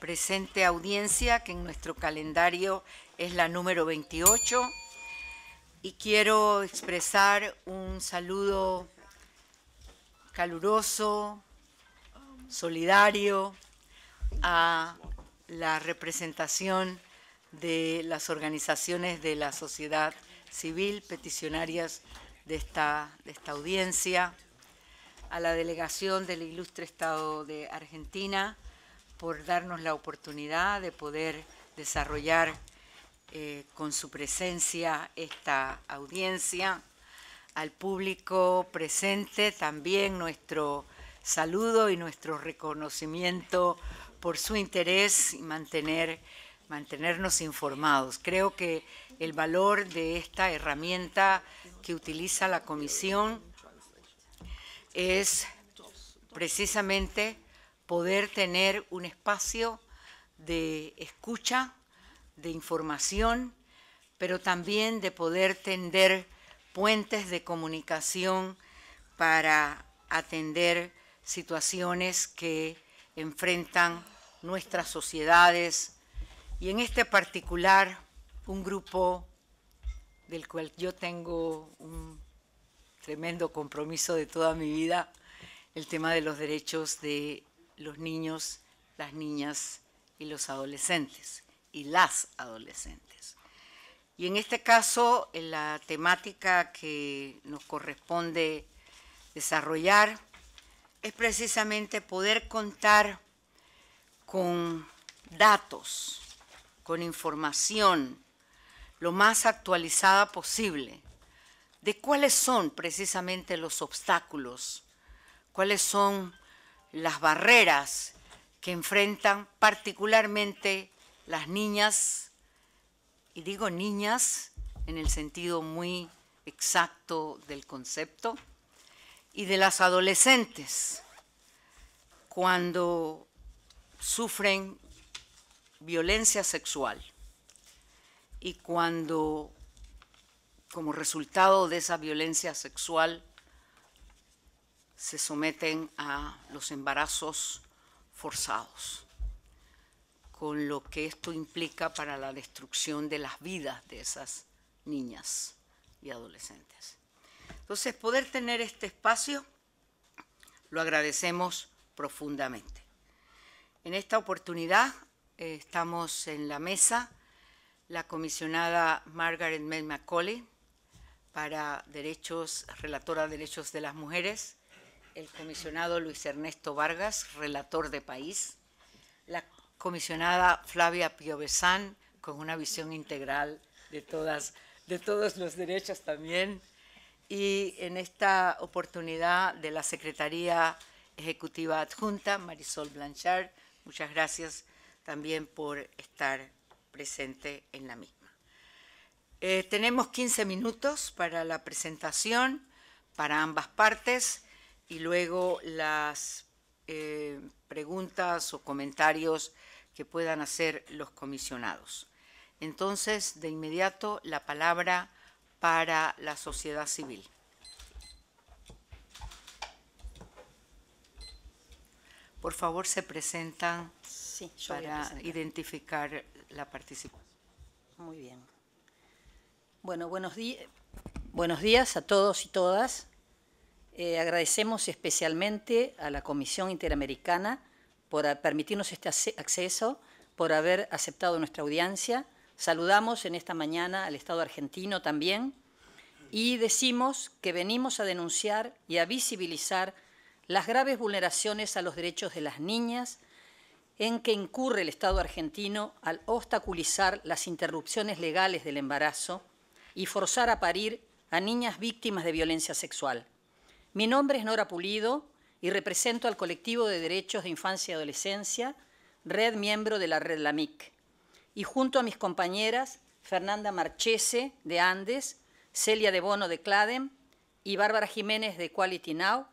presente audiencia, que en nuestro calendario es la número 28, y quiero expresar un saludo caluroso, solidario a la representación de las organizaciones de la sociedad civil, peticionarias de esta, de esta audiencia, a la delegación del Ilustre Estado de Argentina, por darnos la oportunidad de poder desarrollar eh, con su presencia esta audiencia, al público presente también nuestro saludo y nuestro reconocimiento por su interés y mantener, mantenernos informados. Creo que el valor de esta herramienta que utiliza la Comisión es precisamente poder tener un espacio de escucha, de información, pero también de poder tender puentes de comunicación para atender situaciones que enfrentan nuestras sociedades y en este particular un grupo del cual yo tengo un tremendo compromiso de toda mi vida, el tema de los derechos de los niños, las niñas y los adolescentes y las adolescentes. Y en este caso, en la temática que nos corresponde desarrollar es precisamente poder contar con datos, con información lo más actualizada posible de cuáles son precisamente los obstáculos, cuáles son las barreras que enfrentan particularmente las niñas, y digo niñas en el sentido muy exacto del concepto, y de las adolescentes cuando sufren violencia sexual y cuando como resultado de esa violencia sexual se someten a los embarazos forzados, con lo que esto implica para la destrucción de las vidas de esas niñas y adolescentes. Entonces, poder tener este espacio lo agradecemos profundamente. En esta oportunidad eh, estamos en la mesa la comisionada Margaret May McCauley para derechos, relatora de derechos de las mujeres, el comisionado Luis Ernesto Vargas, relator de país, la comisionada Flavia Piovesan, con una visión integral de, todas, de todos los derechos también, y en esta oportunidad de la Secretaría Ejecutiva Adjunta, Marisol Blanchard, muchas gracias también por estar presente en la misma. Eh, tenemos 15 minutos para la presentación para ambas partes y luego las eh, preguntas o comentarios que puedan hacer los comisionados. Entonces, de inmediato, la palabra para la sociedad civil. Por favor, se presentan para identificar la participación. Muy bien. Bueno, buenos, días buenos días a todos y todas. Eh, agradecemos especialmente a la Comisión Interamericana por permitirnos este acceso, por haber aceptado nuestra audiencia. Saludamos en esta mañana al Estado argentino también y decimos que venimos a denunciar y a visibilizar las graves vulneraciones a los derechos de las niñas en que incurre el Estado argentino al obstaculizar las interrupciones legales del embarazo y forzar a parir a niñas víctimas de violencia sexual. Mi nombre es Nora Pulido y represento al colectivo de derechos de infancia y adolescencia, red miembro de la red LAMIC. Y junto a mis compañeras, Fernanda Marchese de Andes, Celia de Bono de Cladem y Bárbara Jiménez de Quality Now,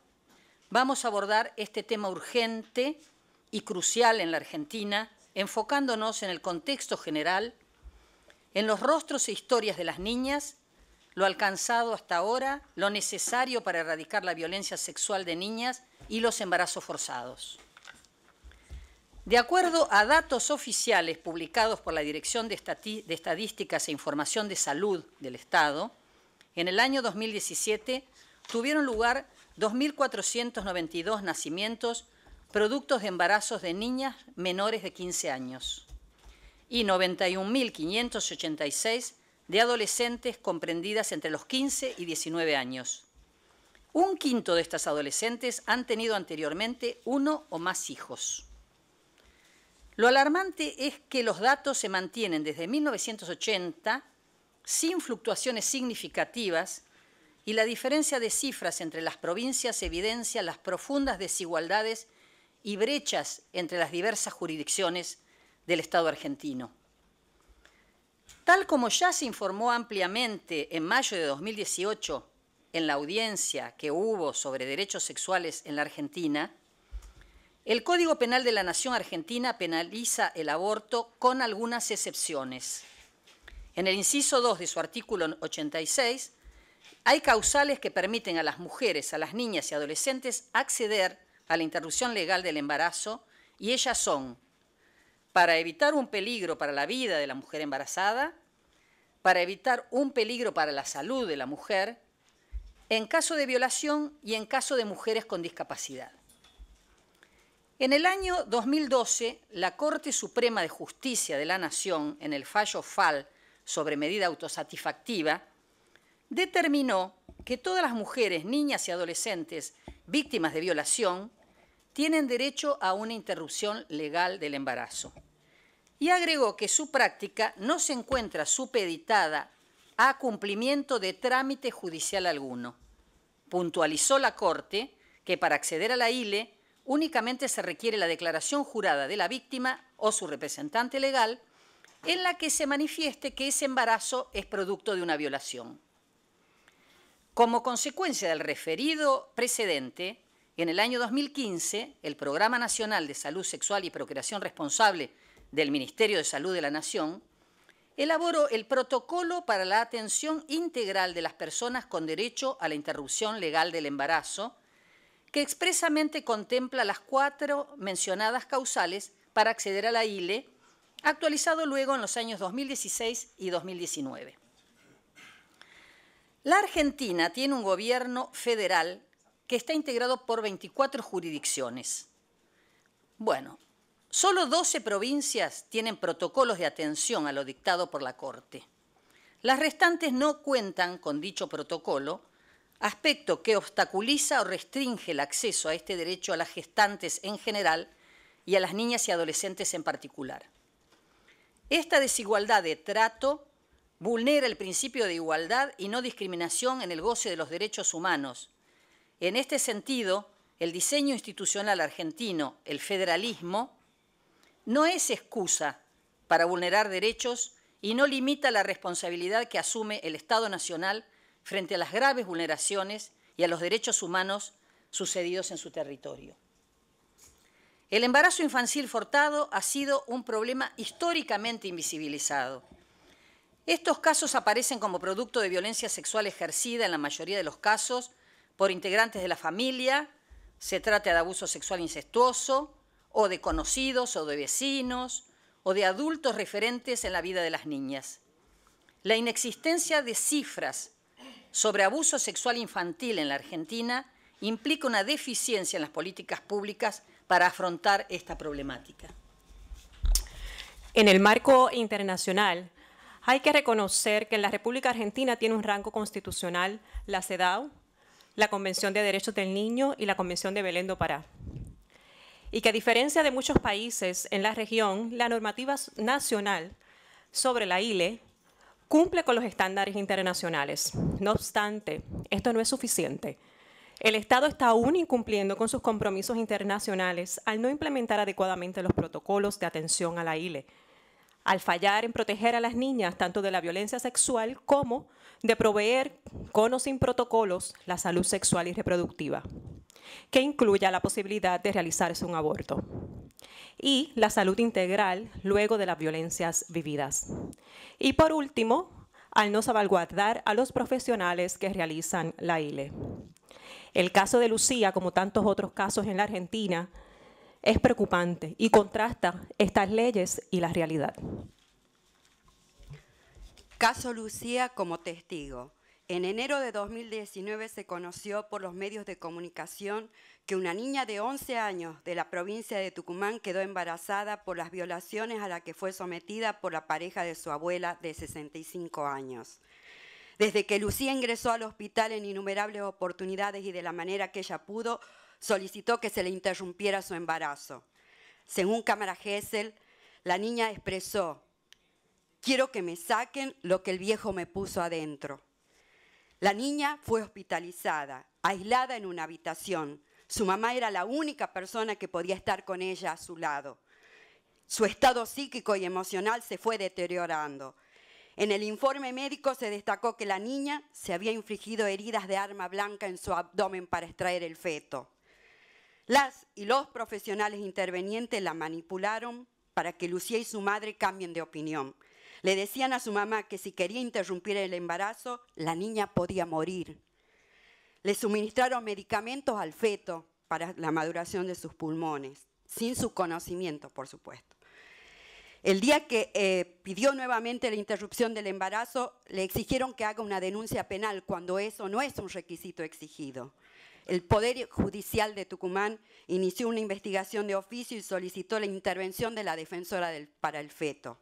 vamos a abordar este tema urgente y crucial en la Argentina, enfocándonos en el contexto general, en los rostros e historias de las niñas lo alcanzado hasta ahora, lo necesario para erradicar la violencia sexual de niñas y los embarazos forzados. De acuerdo a datos oficiales publicados por la Dirección de, Estadísticas e Información de Salud del Estado, en el año 2017 tuvieron lugar 2.492 nacimientos productos de embarazos de niñas menores de 15 años y 91.586 de adolescentes comprendidas entre los 15 y 19 años. Un quinto de estas adolescentes han tenido anteriormente uno o más hijos. Lo alarmante es que los datos se mantienen desde 1980 sin fluctuaciones significativas y la diferencia de cifras entre las provincias evidencia las profundas desigualdades y brechas entre las diversas jurisdicciones del Estado argentino. Tal como ya se informó ampliamente en mayo de 2018 en la audiencia que hubo sobre derechos sexuales en la Argentina, el Código Penal de la Nación Argentina penaliza el aborto con algunas excepciones. En el inciso 2 de su artículo 86, hay causales que permiten a las mujeres, a las niñas y adolescentes acceder a la interrupción legal del embarazo y ellas son para evitar un peligro para la vida de la mujer embarazada, para evitar un peligro para la salud de la mujer, en caso de violación y en caso de mujeres con discapacidad. En el año 2012, la Corte Suprema de Justicia de la Nación, en el fallo FAL sobre medida autosatisfactiva, determinó que todas las mujeres, niñas y adolescentes víctimas de violación tienen derecho a una interrupción legal del embarazo y agregó que su práctica no se encuentra supeditada a cumplimiento de trámite judicial alguno. Puntualizó la Corte que para acceder a la ILE únicamente se requiere la declaración jurada de la víctima o su representante legal en la que se manifieste que ese embarazo es producto de una violación. Como consecuencia del referido precedente, en el año 2015, el Programa Nacional de Salud Sexual y Procreación Responsable del Ministerio de Salud de la Nación, elaboró el protocolo para la atención integral de las personas con derecho a la interrupción legal del embarazo, que expresamente contempla las cuatro mencionadas causales para acceder a la ILE, actualizado luego en los años 2016 y 2019. La Argentina tiene un gobierno federal que está integrado por 24 jurisdicciones. Bueno, Solo 12 provincias tienen protocolos de atención a lo dictado por la Corte. Las restantes no cuentan con dicho protocolo, aspecto que obstaculiza o restringe el acceso a este derecho a las gestantes en general y a las niñas y adolescentes en particular. Esta desigualdad de trato vulnera el principio de igualdad y no discriminación en el goce de los derechos humanos. En este sentido, el diseño institucional argentino, el federalismo, no es excusa para vulnerar derechos y no limita la responsabilidad que asume el Estado Nacional frente a las graves vulneraciones y a los derechos humanos sucedidos en su territorio. El embarazo infantil fortado ha sido un problema históricamente invisibilizado. Estos casos aparecen como producto de violencia sexual ejercida en la mayoría de los casos por integrantes de la familia, se trata de abuso sexual incestuoso, o de conocidos o de vecinos o de adultos referentes en la vida de las niñas. La inexistencia de cifras sobre abuso sexual infantil en la Argentina implica una deficiencia en las políticas públicas para afrontar esta problemática. En el marco internacional, hay que reconocer que en la República Argentina tiene un rango constitucional la CEDAW, la Convención de Derechos del Niño y la Convención de Belén do Pará y que a diferencia de muchos países en la región, la normativa nacional sobre la ILE cumple con los estándares internacionales. No obstante, esto no es suficiente. El Estado está aún incumpliendo con sus compromisos internacionales al no implementar adecuadamente los protocolos de atención a la ILE, al fallar en proteger a las niñas tanto de la violencia sexual como de proveer con o sin protocolos la salud sexual y reproductiva que incluya la posibilidad de realizarse un aborto. Y la salud integral luego de las violencias vividas. Y por último, al no salvaguardar a los profesionales que realizan la ILE. El caso de Lucía, como tantos otros casos en la Argentina, es preocupante y contrasta estas leyes y la realidad. Caso Lucía como testigo. En enero de 2019 se conoció por los medios de comunicación que una niña de 11 años de la provincia de Tucumán quedó embarazada por las violaciones a la que fue sometida por la pareja de su abuela de 65 años. Desde que Lucía ingresó al hospital en innumerables oportunidades y de la manera que ella pudo, solicitó que se le interrumpiera su embarazo. Según Cámara Gesell, la niña expresó, quiero que me saquen lo que el viejo me puso adentro. La niña fue hospitalizada, aislada en una habitación. Su mamá era la única persona que podía estar con ella a su lado. Su estado psíquico y emocional se fue deteriorando. En el informe médico se destacó que la niña se había infligido heridas de arma blanca en su abdomen para extraer el feto. Las y los profesionales intervenientes la manipularon para que Lucía y su madre cambien de opinión. Le decían a su mamá que si quería interrumpir el embarazo, la niña podía morir. Le suministraron medicamentos al feto para la maduración de sus pulmones, sin su conocimiento, por supuesto. El día que eh, pidió nuevamente la interrupción del embarazo, le exigieron que haga una denuncia penal cuando eso no es un requisito exigido. El Poder Judicial de Tucumán inició una investigación de oficio y solicitó la intervención de la defensora del, para el feto.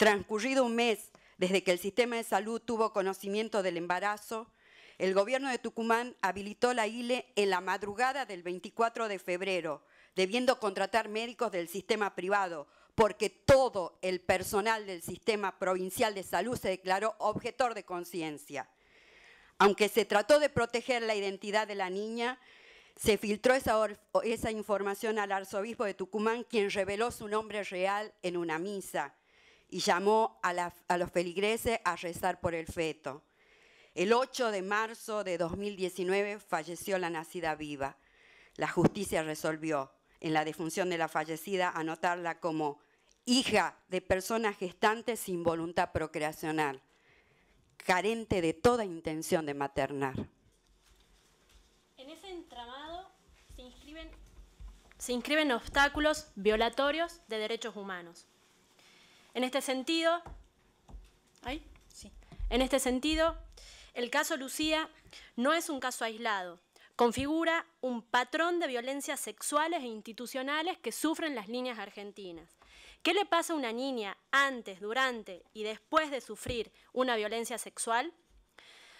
Transcurrido un mes desde que el sistema de salud tuvo conocimiento del embarazo, el gobierno de Tucumán habilitó la ILE en la madrugada del 24 de febrero, debiendo contratar médicos del sistema privado, porque todo el personal del sistema provincial de salud se declaró objetor de conciencia. Aunque se trató de proteger la identidad de la niña, se filtró esa, esa información al arzobispo de Tucumán, quien reveló su nombre real en una misa y llamó a, los feligreses a rezar por el feto. El 8 de marzo de 2019 falleció la nacida viva. La justicia resolvió en la defunción de la fallecida anotarla como hija de persona gestante sin voluntad procreacional, carente de toda intención de maternar. En ese entramado se inscriben obstáculos violatorios de derechos humanos, en este sentido, En este sentido, el caso Lucía no es un caso aislado. Configura un patrón de violencias sexuales e institucionales que sufren las niñas argentinas. ¿Qué le pasa a una niña antes, durante y después de sufrir una violencia sexual?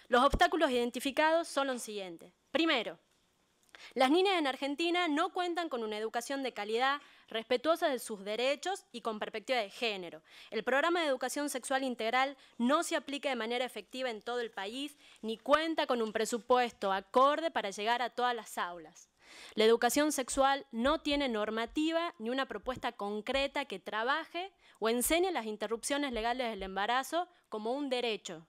Los obstáculos identificados son los siguientes. Primero, las niñas en Argentina no cuentan con una educación de calidad respetuosa de sus derechos y con perspectiva de género. El programa de educación sexual integral no se aplica de manera efectiva en todo el país ni cuenta con un presupuesto acorde para llegar a todas las aulas. La educación sexual no tiene normativa ni una propuesta concreta que trabaje o enseñe las interrupciones legales del embarazo como un derecho.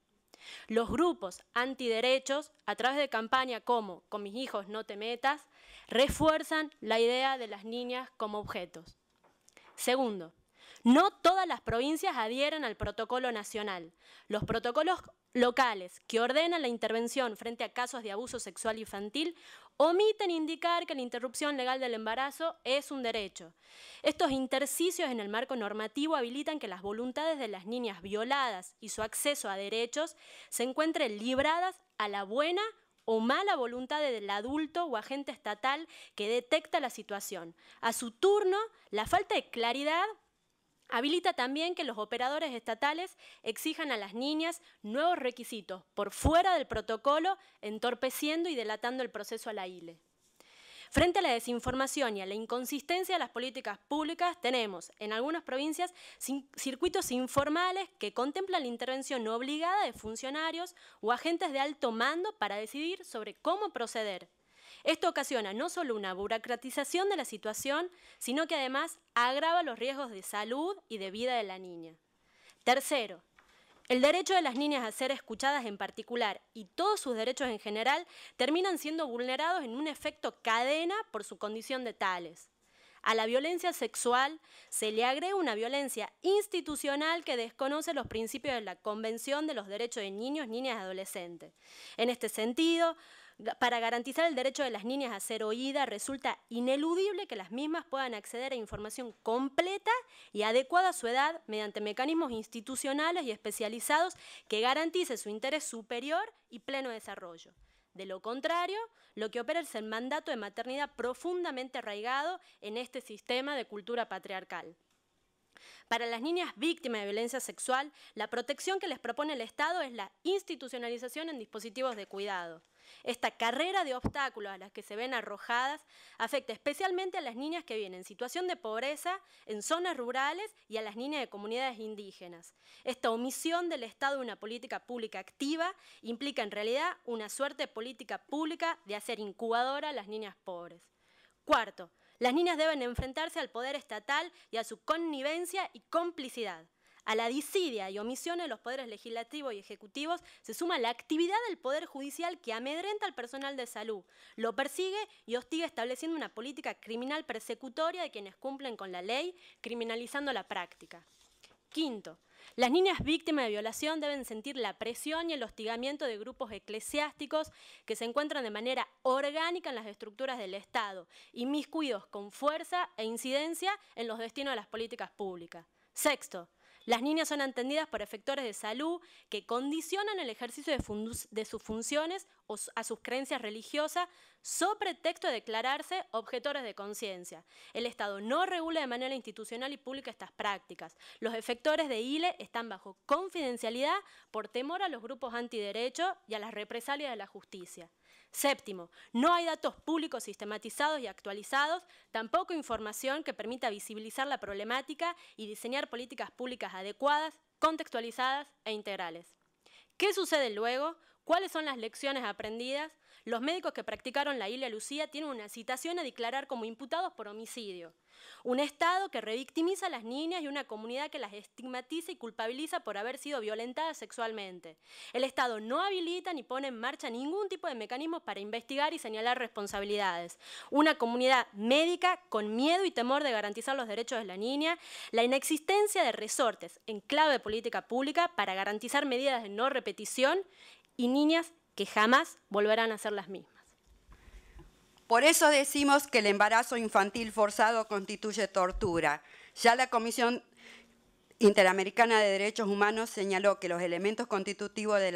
Los grupos antiderechos, a través de campaña como Con mis hijos no te metas, refuerzan la idea de las niñas como objetos. Segundo, no todas las provincias adhieren al protocolo nacional. Los protocolos locales que ordenan la intervención frente a casos de abuso sexual infantil omiten indicar que la interrupción legal del embarazo es un derecho. Estos intercicios en el marco normativo habilitan que las voluntades de las niñas violadas y su acceso a derechos se encuentren libradas a la buena o mala voluntad del adulto o agente estatal que detecta la situación. A su turno, la falta de claridad habilita también que los operadores estatales exijan a las niñas nuevos requisitos por fuera del protocolo, entorpeciendo y delatando el proceso a la ILE. Frente a la desinformación y a la inconsistencia de las políticas públicas, tenemos en algunas provincias circuitos informales que contemplan la intervención obligada de funcionarios o agentes de alto mando para decidir sobre cómo proceder. Esto ocasiona no solo una burocratización de la situación, sino que además agrava los riesgos de salud y de vida de la niña. Tercero, el derecho de las niñas a ser escuchadas en particular y todos sus derechos en general terminan siendo vulnerados en un efecto cadena por su condición de tales. A la violencia sexual se le agrega una violencia institucional que desconoce los principios de la Convención de los Derechos de Niños, Niñas y Adolescentes. En este sentido, para garantizar el derecho de las niñas a ser oídas, resulta ineludible que las mismas puedan acceder a información completa y adecuada a su edad mediante mecanismos institucionales y especializados que garanticen su interés superior y pleno desarrollo. De lo contrario, lo que opera es el mandato de maternidad profundamente arraigado en este sistema de cultura patriarcal. Para las niñas víctimas de violencia sexual, la protección que les propone el Estado es la institucionalización en dispositivos de cuidado. Esta carrera de obstáculos a las que se ven arrojadas afecta especialmente a las niñas que vienen en situación de pobreza, en zonas rurales y a las niñas de comunidades indígenas. Esta omisión del Estado de una política pública activa implica en realidad una suerte de política pública de hacer incubadora a las niñas pobres. Cuarto, las niñas deben enfrentarse al poder estatal y a su connivencia y complicidad. A la disidia y omisión de los poderes legislativos y ejecutivos se suma la actividad del Poder Judicial que amedrenta al personal de salud, lo persigue y hostiga estableciendo una política criminal persecutoria de quienes cumplen con la ley, criminalizando la práctica. Quinto, las niñas víctimas de violación deben sentir la presión y el hostigamiento de grupos eclesiásticos que se encuentran de manera orgánica en las estructuras del Estado, inmiscuidos con fuerza e incidencia en los destinos de las políticas públicas. Sexto, las niñas son atendidas por efectores de salud que condicionan el ejercicio de, sus funciones o a sus creencias religiosas so pretexto de declararse objetores de conciencia. El Estado no regula de manera institucional y pública estas prácticas. Los efectores de ILE están bajo confidencialidad por temor a los grupos antiderechos y a las represalias de la justicia. Séptimo, no hay datos públicos sistematizados y actualizados, tampoco información que permita visibilizar la problemática y diseñar políticas públicas adecuadas, contextualizadas e integrales. ¿Qué sucede luego? ¿Cuáles son las lecciones aprendidas? Los médicos que practicaron la Isla Lucía tienen una citación a declarar como imputados por homicidio. Un Estado que revictimiza a las niñas y una comunidad que las estigmatiza y culpabiliza por haber sido violentadas sexualmente. El Estado no habilita ni pone en marcha ningún tipo de mecanismo para investigar y señalar responsabilidades. Una comunidad médica con miedo y temor de garantizar los derechos de la niña. La inexistencia de resortes en clave de política pública para garantizar medidas de no repetición y niñas que jamás volverán a ser las mismas. Por eso decimos que el embarazo infantil forzado constituye tortura. Ya la Comisión Interamericana de Derechos Humanos señaló que los elementos constitutivos de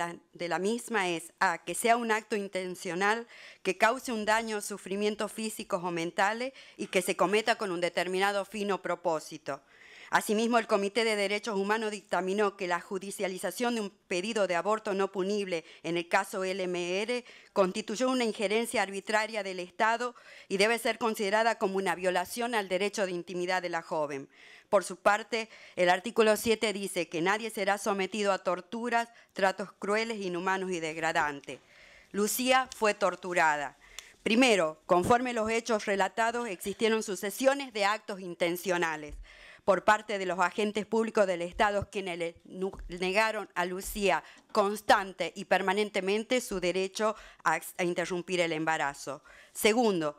la, misma es A, que sea un acto intencional que cause un daño o sufrimiento físicos o mentales y que se cometa con un determinado fino propósito. Asimismo, el Comité de Derechos Humanos dictaminó que la judicialización de un pedido de aborto no punible en el caso LMR constituyó una injerencia arbitraria del Estado y debe ser considerada como una violación al derecho de intimidad de la joven. Por su parte, el artículo 7 dice que nadie será sometido a torturas, tratos crueles, inhumanos y degradantes. Lucía fue torturada. Primero, conforme los hechos relatados, existieron sucesiones de actos intencionales por parte de los agentes públicos del Estado quienes le negaron a Lucía constante y permanentemente su derecho a, interrumpir el embarazo. Segundo,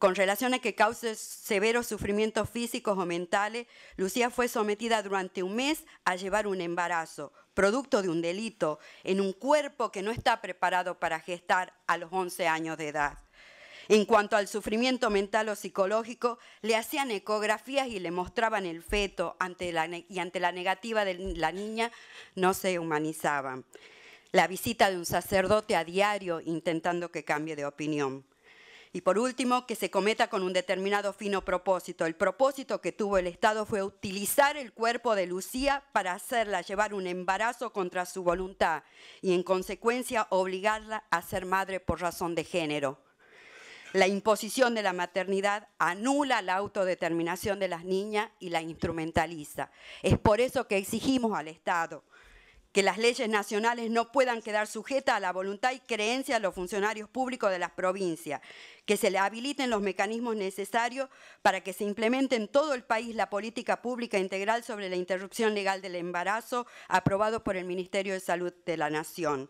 con relación a que cause severos sufrimientos físicos o mentales, Lucía fue sometida durante un mes a llevar un embarazo, producto de un delito, en un cuerpo que no está preparado para gestar a los 11 años de edad. En cuanto al sufrimiento mental o psicológico, le hacían ecografías y le mostraban el feto y ante la negativa de la niña no se humanizaba. La visita de un sacerdote a diario intentando que cambie de opinión. Y por último, que se cometa con un determinado fino propósito. El propósito que tuvo el Estado fue utilizar el cuerpo de Lucía para hacerla llevar un embarazo contra su voluntad y en consecuencia obligarla a ser madre por razón de género. La imposición de la maternidad anula la autodeterminación de las niñas y la instrumentaliza. Es por eso que exigimos al Estado que las leyes nacionales no puedan quedar sujetas a la voluntad y creencia de los funcionarios públicos de las provincias, que se le habiliten los mecanismos necesarios para que se implemente en todo el país la política pública integral sobre la interrupción legal del embarazo aprobado por el Ministerio de Salud de la Nación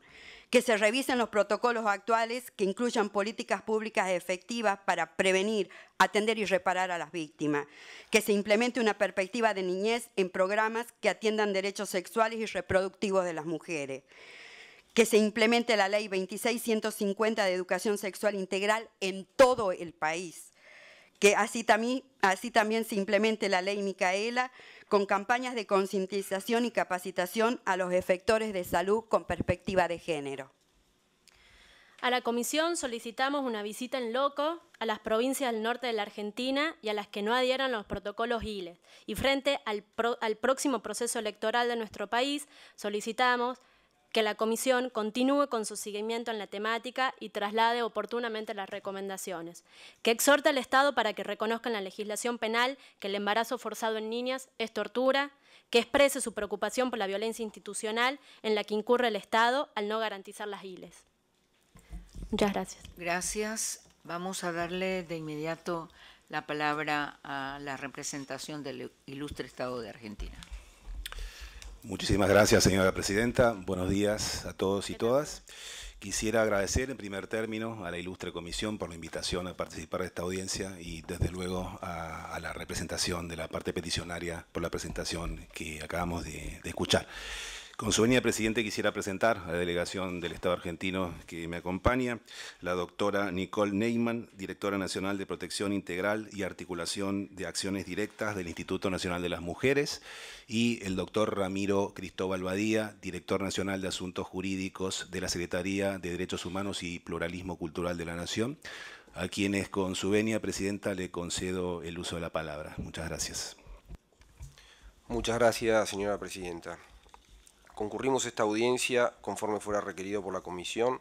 que se revisen los protocolos actuales que incluyan políticas públicas efectivas para prevenir, atender y reparar a las víctimas, que se implemente una perspectiva de niñez en programas que atiendan derechos sexuales y reproductivos de las mujeres, que se implemente la ley 2650 de educación sexual integral en todo el país, que así también, se implemente la ley Micaela con campañas de concientización y capacitación a los efectores de salud con perspectiva de género. A la comisión solicitamos una visita en loco a las provincias del norte de la Argentina y a las que no adhieran los protocolos ILE. Y frente al próximo proceso electoral de nuestro país, solicitamos que la Comisión continúe con su seguimiento en la temática y traslade oportunamente las recomendaciones, que exhorta al Estado para que reconozca en la legislación penal que el embarazo forzado en niñas es tortura, que exprese su preocupación por la violencia institucional en la que incurre el Estado al no garantizar las ILES. Muchas gracias. Gracias. Vamos a darle de inmediato la palabra a la representación del ilustre Estado de Argentina. Muchísimas gracias, señora presidenta. Buenos días a todos y todas. Quisiera agradecer en primer término a la ilustre comisión por la invitación a participar de esta audiencia y desde luego a, la representación de la parte peticionaria por la presentación que acabamos de escuchar. Con su venia, presidente, quisiera presentar a la delegación del Estado argentino que me acompaña, la doctora Nicole Neyman, directora nacional de Protección Integral y Articulación de Acciones Directas del Instituto Nacional de las Mujeres, y el doctor Ramiro Cristóbal Badía, director nacional de Asuntos Jurídicos de la Secretaría de Derechos Humanos y Pluralismo Cultural de la Nación, a quienes con su venia, presidenta, le concedo el uso de la palabra. Muchas gracias. Muchas gracias, señora presidenta concurrimos esta audiencia conforme fuera requerido por la Comisión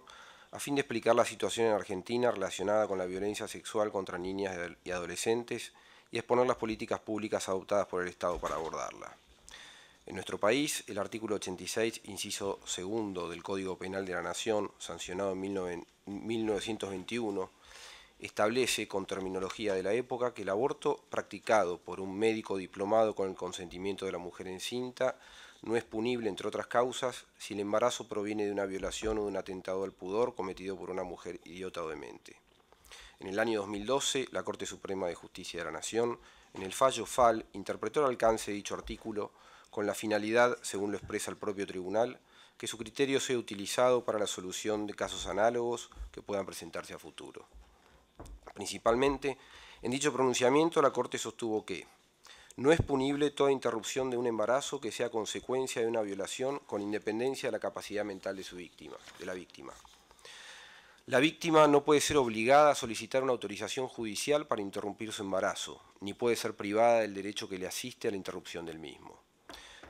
a fin de explicar la situación en Argentina relacionada con la violencia sexual contra niñas y adolescentes y exponer las políticas públicas adoptadas por el Estado para abordarla. En nuestro país, el artículo 86, inciso segundo del Código Penal de la Nación, sancionado en 1921, establece con terminología de la época que el aborto practicado por un médico diplomado con el consentimiento de la mujer encinta no es punible, entre otras causas, si el embarazo proviene de una violación o de un atentado al pudor cometido por una mujer idiota o demente. En el año 2012, la Corte Suprema de Justicia de la Nación, en el fallo FAL, interpretó el alcance de dicho artículo con la finalidad, según lo expresa el propio tribunal, que su criterio sea utilizado para la solución de casos análogos que puedan presentarse a futuro. Principalmente, en dicho pronunciamiento, la Corte sostuvo que no es punible toda interrupción de un embarazo que sea consecuencia de una violación con independencia de la capacidad mental de la víctima. La víctima no puede ser obligada a solicitar una autorización judicial para interrumpir su embarazo, ni puede ser privada del derecho que le asiste a la interrupción del mismo.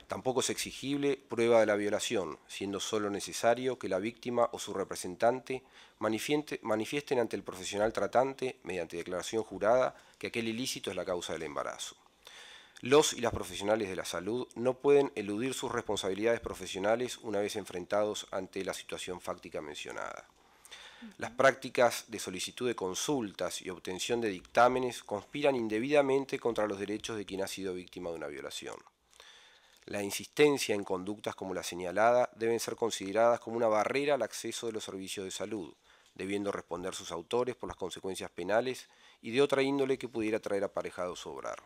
Tampoco es exigible prueba de la violación, siendo solo necesario que la víctima o su representante manifiesten ante el profesional tratante, mediante declaración jurada, que aquel ilícito es la causa del embarazo. Los y las profesionales de la salud no pueden eludir sus responsabilidades profesionales una vez enfrentados ante la situación fáctica mencionada. Las prácticas de solicitud de consultas y obtención de dictámenes conspiran indebidamente contra los derechos de quien ha sido víctima de una violación. La insistencia en conductas como la señalada deben ser consideradas como una barrera al acceso de los servicios de salud, debiendo responder sus autores por las consecuencias penales y de otra índole que pudiera traer aparejado su obrar.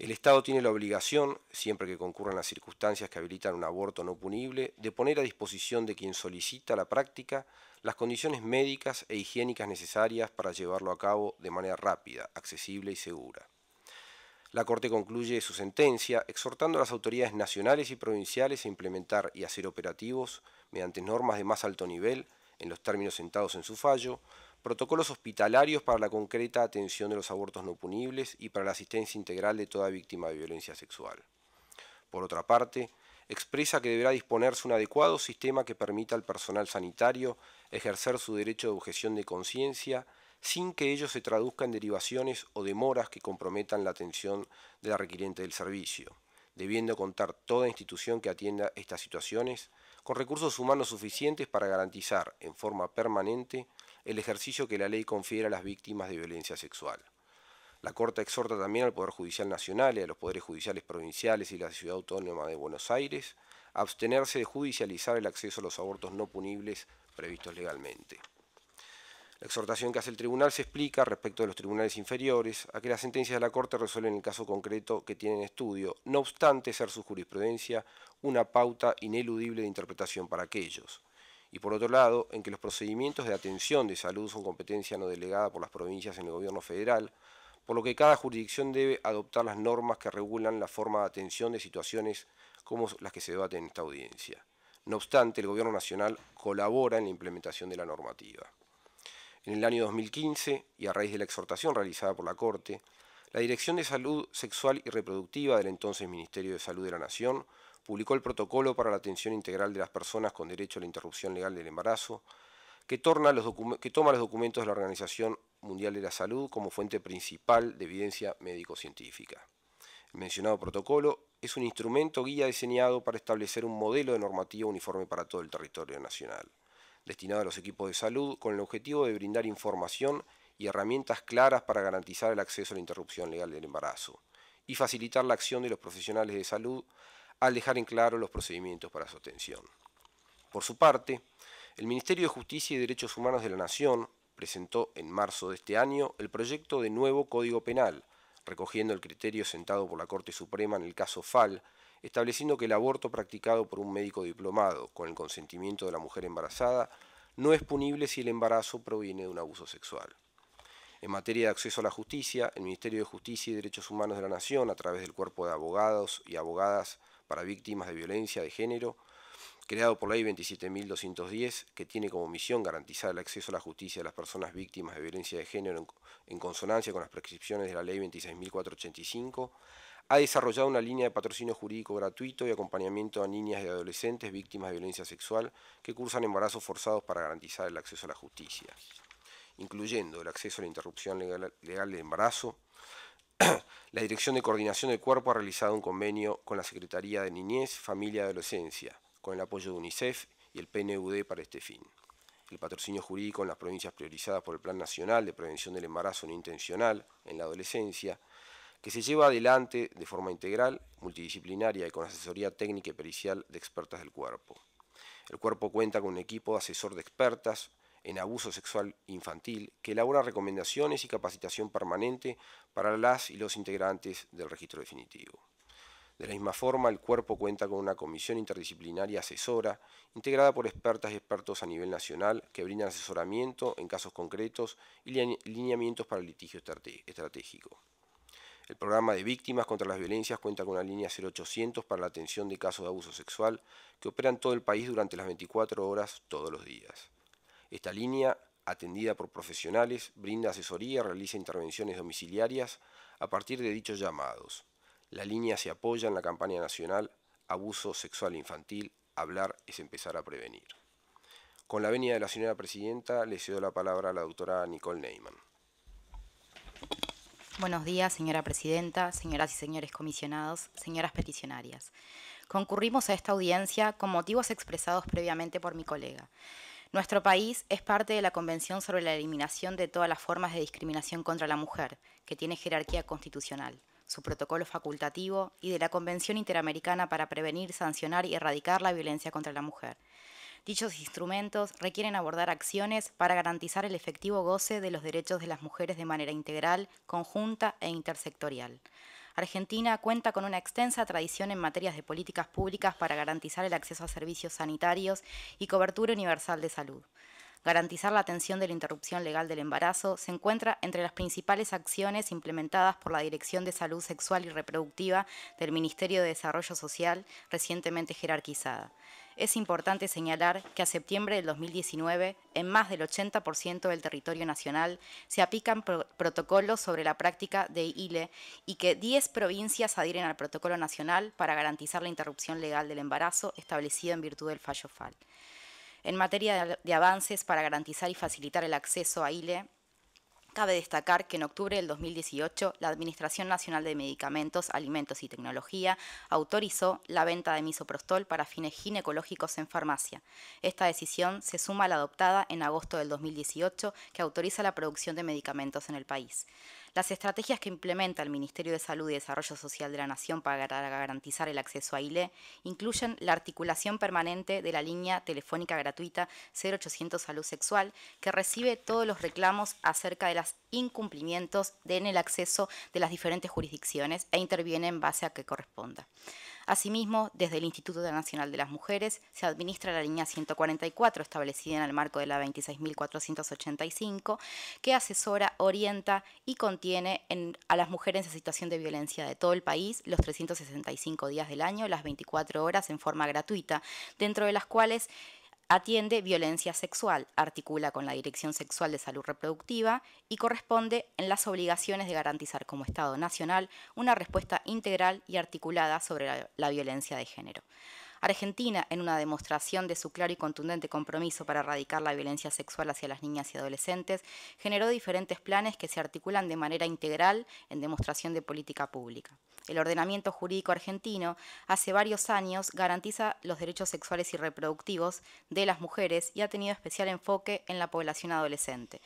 El Estado tiene la obligación, siempre que concurran las circunstancias que habilitan un aborto no punible, de poner a disposición de quien solicita la práctica las condiciones médicas e higiénicas necesarias para llevarlo a cabo de manera rápida, accesible y segura. La Corte concluye su sentencia exhortando a las autoridades nacionales y provinciales a implementar y hacer operativos, mediante normas de más alto nivel, en los términos sentados en su fallo, protocolos hospitalarios para la concreta atención de los abortos no punibles y para la asistencia integral de toda víctima de violencia sexual. Por otra parte, expresa que deberá disponerse un adecuado sistema que permita al personal sanitario ejercer su derecho de objeción de conciencia sin que ello se traduzca en derivaciones o demoras que comprometan la atención de la requiriente del servicio, debiendo contar toda institución que atienda estas situaciones con recursos humanos suficientes para garantizar en forma permanente el ejercicio que la ley confiere a las víctimas de violencia sexual. La Corte exhorta también al Poder Judicial Nacional y a los Poderes Judiciales Provinciales y la Ciudad Autónoma de Buenos Aires a abstenerse de judicializar el acceso a los abortos no punibles previstos legalmente. La exhortación que hace el tribunal se explica respecto de los tribunales inferiores a que las sentencias de la Corte resuelven el caso concreto que tienen estudio, no obstante ser su jurisprudencia una pauta ineludible de interpretación para aquellos y por otro lado, en que los procedimientos de atención de salud son competencia no delegada por las provincias en el gobierno federal, por lo que cada jurisdicción debe adoptar las normas que regulan la forma de atención de situaciones como las que se debaten en esta audiencia. No obstante, el Gobierno Nacional colabora en la implementación de la normativa. En el año 2015, y a raíz de la exhortación realizada por la Corte, la Dirección de Salud Sexual y Reproductiva del entonces Ministerio de Salud de la Nación publicó el protocolo para la atención integral de las personas con derecho a la interrupción legal del embarazo, que, toma los documentos de la Organización Mundial de la Salud como fuente principal de evidencia médico-científica. El mencionado protocolo es un instrumento guía diseñado para establecer un modelo de normativa uniforme para todo el territorio nacional, destinado a los equipos de salud con el objetivo de brindar información y herramientas claras para garantizar el acceso a la interrupción legal del embarazo y facilitar la acción de los profesionales de salud al dejar en claro los procedimientos para su atención. Por su parte, el Ministerio de Justicia y Derechos Humanos de la Nación presentó en marzo de este año el proyecto de nuevo Código Penal, recogiendo el criterio sentado por la Corte Suprema en el caso FAL, estableciendo que el aborto practicado por un médico diplomado con el consentimiento de la mujer embarazada no es punible si el embarazo proviene de un abuso sexual. En materia de acceso a la justicia, el Ministerio de Justicia y Derechos Humanos de la Nación, a través del Cuerpo de Abogados y Abogadas para víctimas de violencia de género, creado por la ley 27.210, que tiene como misión garantizar el acceso a la justicia de las personas víctimas de violencia de género en, consonancia con las prescripciones de la ley 26.485, ha desarrollado una línea de patrocinio jurídico gratuito y acompañamiento a niñas y adolescentes víctimas de violencia sexual que cursan embarazos forzados para garantizar el acceso a la justicia, incluyendo el acceso a la interrupción legal, legal del embarazo, la Dirección de Coordinación del Cuerpo ha realizado un convenio con la Secretaría de Niñez, Familia y Adolescencia, con el apoyo de UNICEF y el PNUD para este fin. El patrocinio jurídico en las provincias priorizadas por el Plan Nacional de Prevención del Embarazo No Intencional en la Adolescencia, que se lleva adelante de forma integral, multidisciplinaria y con asesoría técnica y pericial de expertas del cuerpo. El cuerpo cuenta con un equipo de asesor de expertas, en abuso sexual infantil, que elabora recomendaciones y capacitación permanente para las y los integrantes del registro definitivo. De la misma forma, el cuerpo cuenta con una comisión interdisciplinaria asesora, integrada por expertas y expertos a nivel nacional, que brindan asesoramiento en casos concretos y lineamientos para el litigio estratégico. El programa de víctimas contra las violencias cuenta con una línea 0800 para la atención de casos de abuso sexual que opera en todo el país durante las 24 horas todos los días. Esta línea, atendida por profesionales, brinda asesoría, realiza intervenciones domiciliarias a partir de dichos llamados. La línea se apoya en la campaña nacional Abuso Sexual Infantil, hablar es empezar a prevenir. Con la venida de la señora presidenta, le cedo la palabra a la doctora Nicole Neyman. Buenos días, señora presidenta, señoras y señores comisionados, señoras peticionarias. Concurrimos a esta audiencia con motivos expresados previamente por mi colega. Nuestro país es parte de la Convención sobre la Eliminación de todas las formas de discriminación contra la mujer, que tiene jerarquía constitucional, su protocolo facultativo y de la Convención Interamericana para prevenir, sancionar y erradicar la violencia contra la mujer. Dichos instrumentos requieren abordar acciones para garantizar el efectivo goce de los derechos de las mujeres de manera integral, conjunta e intersectorial. Argentina cuenta con una extensa tradición en materias de políticas públicas para garantizar el acceso a servicios sanitarios y cobertura universal de salud. Garantizar la atención de la interrupción legal del embarazo se encuentra entre las principales acciones implementadas por la Dirección de Salud Sexual y Reproductiva del Ministerio de Desarrollo Social, recientemente jerarquizada es importante señalar que a septiembre del 2019, en más del 80% del territorio nacional, se aplican protocolos sobre la práctica de ILE y que 10 provincias adhieren al protocolo nacional para garantizar la interrupción legal del embarazo establecido en virtud del fallo FAL. En materia de avances para garantizar y facilitar el acceso a ILE, Cabe destacar que en octubre del 2018 la Administración Nacional de Medicamentos, Alimentos y Tecnología autorizó la venta de misoprostol para fines ginecológicos en farmacia. Esta decisión se suma a la adoptada en agosto del 2018 que autoriza la producción de medicamentos en el país. Las estrategias que implementa el Ministerio de Salud y Desarrollo Social de la Nación para garantizar el acceso a ILE incluyen la articulación permanente de la línea telefónica gratuita 0800 Salud Sexual, que recibe todos los reclamos acerca de los incumplimientos en el acceso de las diferentes jurisdicciones e interviene en base a que corresponda. Asimismo, desde el Instituto Nacional de las Mujeres se administra la línea 144 establecida en el marco de la 26.485 que asesora, orienta y contiene a las mujeres en situación de violencia de todo el país los 365 días del año, las 24 horas en forma gratuita, dentro de las cuales Atiende violencia sexual, articula con la Dirección Sexual de Salud Reproductiva y corresponde en las obligaciones de garantizar como Estado Nacional una respuesta integral y articulada sobre la, violencia de género. Argentina, en una demostración de su claro y contundente compromiso para erradicar la violencia sexual hacia las niñas y adolescentes, generó diferentes planes que se articulan de manera integral en demostración de política pública. El ordenamiento jurídico argentino hace varios años garantiza los derechos sexuales y reproductivos de las mujeres y ha tenido especial enfoque en la población adolescente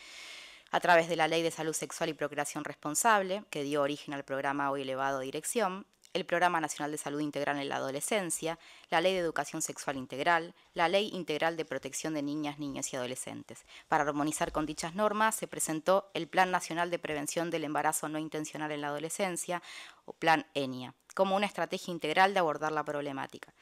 a través de la Ley de Salud Sexual y Procreación Responsable, que dio origen al programa Hoy Elevado Dirección, el Programa Nacional de Salud Integral en la Adolescencia, la Ley de Educación Sexual Integral, la Ley Integral de Protección de Niñas, Niños y Adolescentes. Para armonizar con dichas normas se presentó el Plan Nacional de Prevención del Embarazo No Intencional en la Adolescencia, o Plan ENIA como una estrategia integral de abordar la problemática.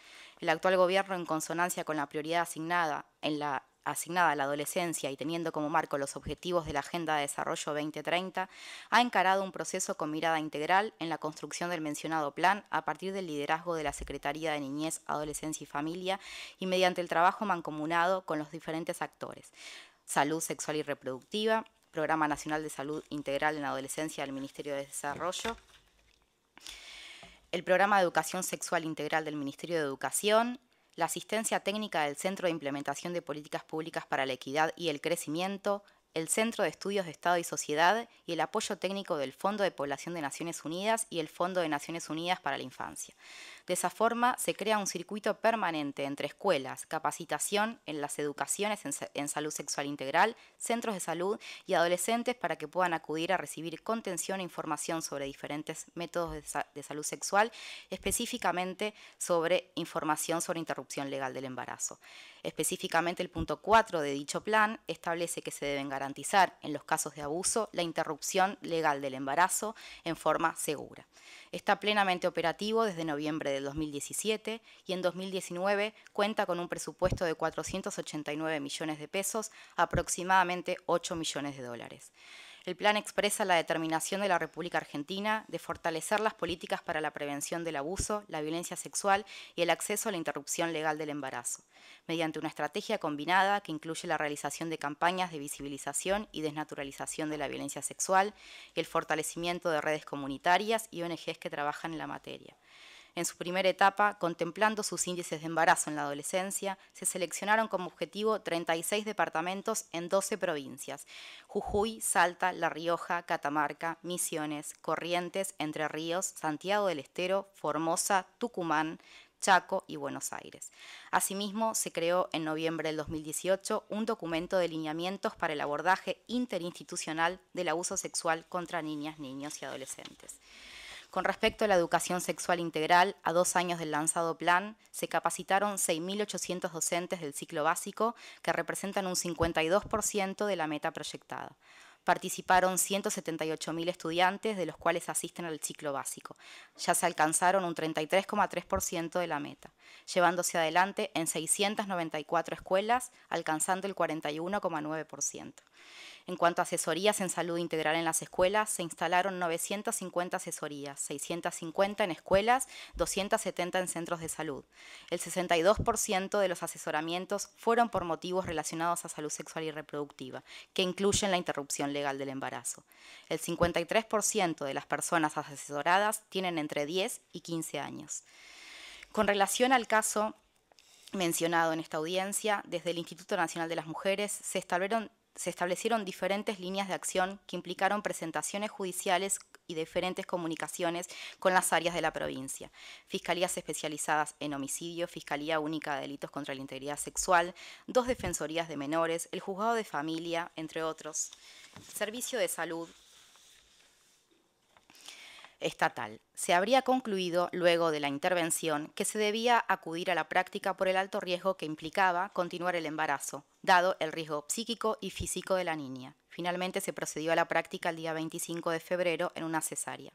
El actual gobierno, en consonancia con la prioridad asignada en la asignada a la adolescencia y teniendo como marco los objetivos de la Agenda de Desarrollo 2030, ha encarado un proceso con mirada integral en la construcción del mencionado plan a partir del liderazgo de la Secretaría de Niñez, Adolescencia y Familia y mediante el trabajo mancomunado con los diferentes actores, salud sexual y reproductiva, Programa Nacional de Salud Integral en la Adolescencia del Ministerio de Desarrollo, el Programa de Educación Sexual Integral del Ministerio de Educación, la asistencia técnica del Centro de Implementación de Políticas Públicas para la Equidad y el Crecimiento, el Centro de Estudios de Estado y Sociedad y el apoyo técnico del Fondo de Población de Naciones Unidas y el Fondo de Naciones Unidas para la Infancia. De esa forma se crea un circuito permanente entre escuelas, capacitación en las educaciones en, salud sexual integral, centros de salud y adolescentes para que puedan acudir a recibir contención e información sobre diferentes métodos de, de salud sexual, específicamente sobre información sobre interrupción legal del embarazo. Específicamente el punto 4 de dicho plan establece que se deben garantizar en los casos de abuso la interrupción legal del embarazo en forma segura. Está plenamente operativo desde noviembre del 2017 y en 2019 cuenta con un presupuesto de 489 millones de pesos, aproximadamente 8 millones de dólares. El plan expresa la determinación de la República Argentina de fortalecer las políticas para la prevención del abuso, la violencia sexual y el acceso a la interrupción legal del embarazo, mediante una estrategia combinada que incluye la realización de campañas de visibilización y desnaturalización de la violencia sexual y el fortalecimiento de redes comunitarias y ONGs que trabajan en la materia. En su primera etapa, contemplando sus índices de embarazo en la adolescencia, se seleccionaron como objetivo 36 departamentos en 12 provincias, Jujuy, Salta, La Rioja, Catamarca, Misiones, Corrientes, Entre Ríos, Santiago del Estero, Formosa, Tucumán, Chaco y Buenos Aires. Asimismo, se creó en noviembre del 2018 un documento de lineamientos para el abordaje interinstitucional del abuso sexual contra niñas, niños y adolescentes. Con respecto a la educación sexual integral, a dos años del lanzado plan, se capacitaron 6.800 docentes del ciclo básico, que representan un 52% de la meta proyectada. Participaron 178.000 estudiantes, de los cuales asisten al ciclo básico. Ya se alcanzaron un 33,3% de la meta, llevándose adelante en 694 escuelas, alcanzando el 41,9%. En cuanto a asesorías en salud integral en las escuelas, se instalaron 950 asesorías, 650 en escuelas, 270 en centros de salud. El 62% de los asesoramientos fueron por motivos relacionados a salud sexual y reproductiva, que incluyen la interrupción legal del embarazo. El 53% de las personas asesoradas tienen entre 10 y 15 años. Con relación al caso mencionado en esta audiencia, desde el Instituto Nacional de las Mujeres se establecieron se establecieron diferentes líneas de acción que implicaron presentaciones judiciales y diferentes comunicaciones con las áreas de la provincia. Fiscalías especializadas en homicidio, Fiscalía Única de Delitos contra la Integridad Sexual, dos defensorías de menores, el Juzgado de Familia, entre otros. Servicio de Salud, estatal. Se habría concluido, luego de la intervención, que se debía acudir a la práctica por el alto riesgo que implicaba continuar el embarazo, dado el riesgo psíquico y físico de la niña. Finalmente se procedió a la práctica el día 25 de febrero en una cesárea.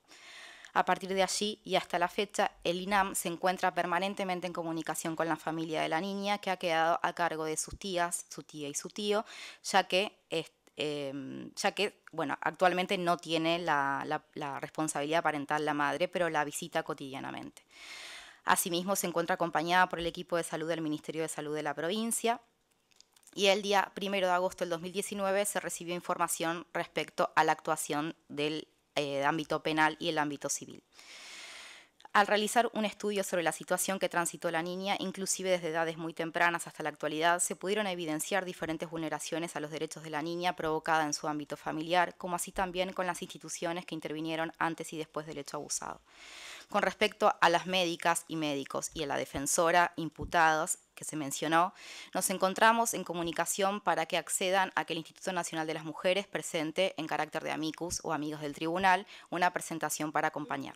A partir de allí y hasta la fecha, el INAM se encuentra permanentemente en comunicación con la familia de la niña, que ha quedado a cargo de sus tías, su tía y su tío, ya que Em, ya que, bueno, actualmente no tiene la, responsabilidad parental la madre, pero la visita cotidianamente. Asimismo, se encuentra acompañada por el equipo de salud del Ministerio de Salud de la provincia, y el día 1 de agosto del 2019 se recibió información respecto a la actuación del eh, ámbito penal y el ámbito civil al realizar un estudio sobre la situación que transitó la niña, inclusive desde edades muy tempranas hasta la actualidad, se pudieron evidenciar diferentes vulneraciones a los derechos de la niña provocada en su ámbito familiar, como así también con las instituciones que intervinieron antes y después del hecho abusado. Con respecto a las médicas y médicos y a la defensora imputadas, que se mencionó, nos encontramos en comunicación para que accedan a que el Instituto Nacional de las Mujeres presente en carácter de amicus o amigos del tribunal una presentación para acompañar.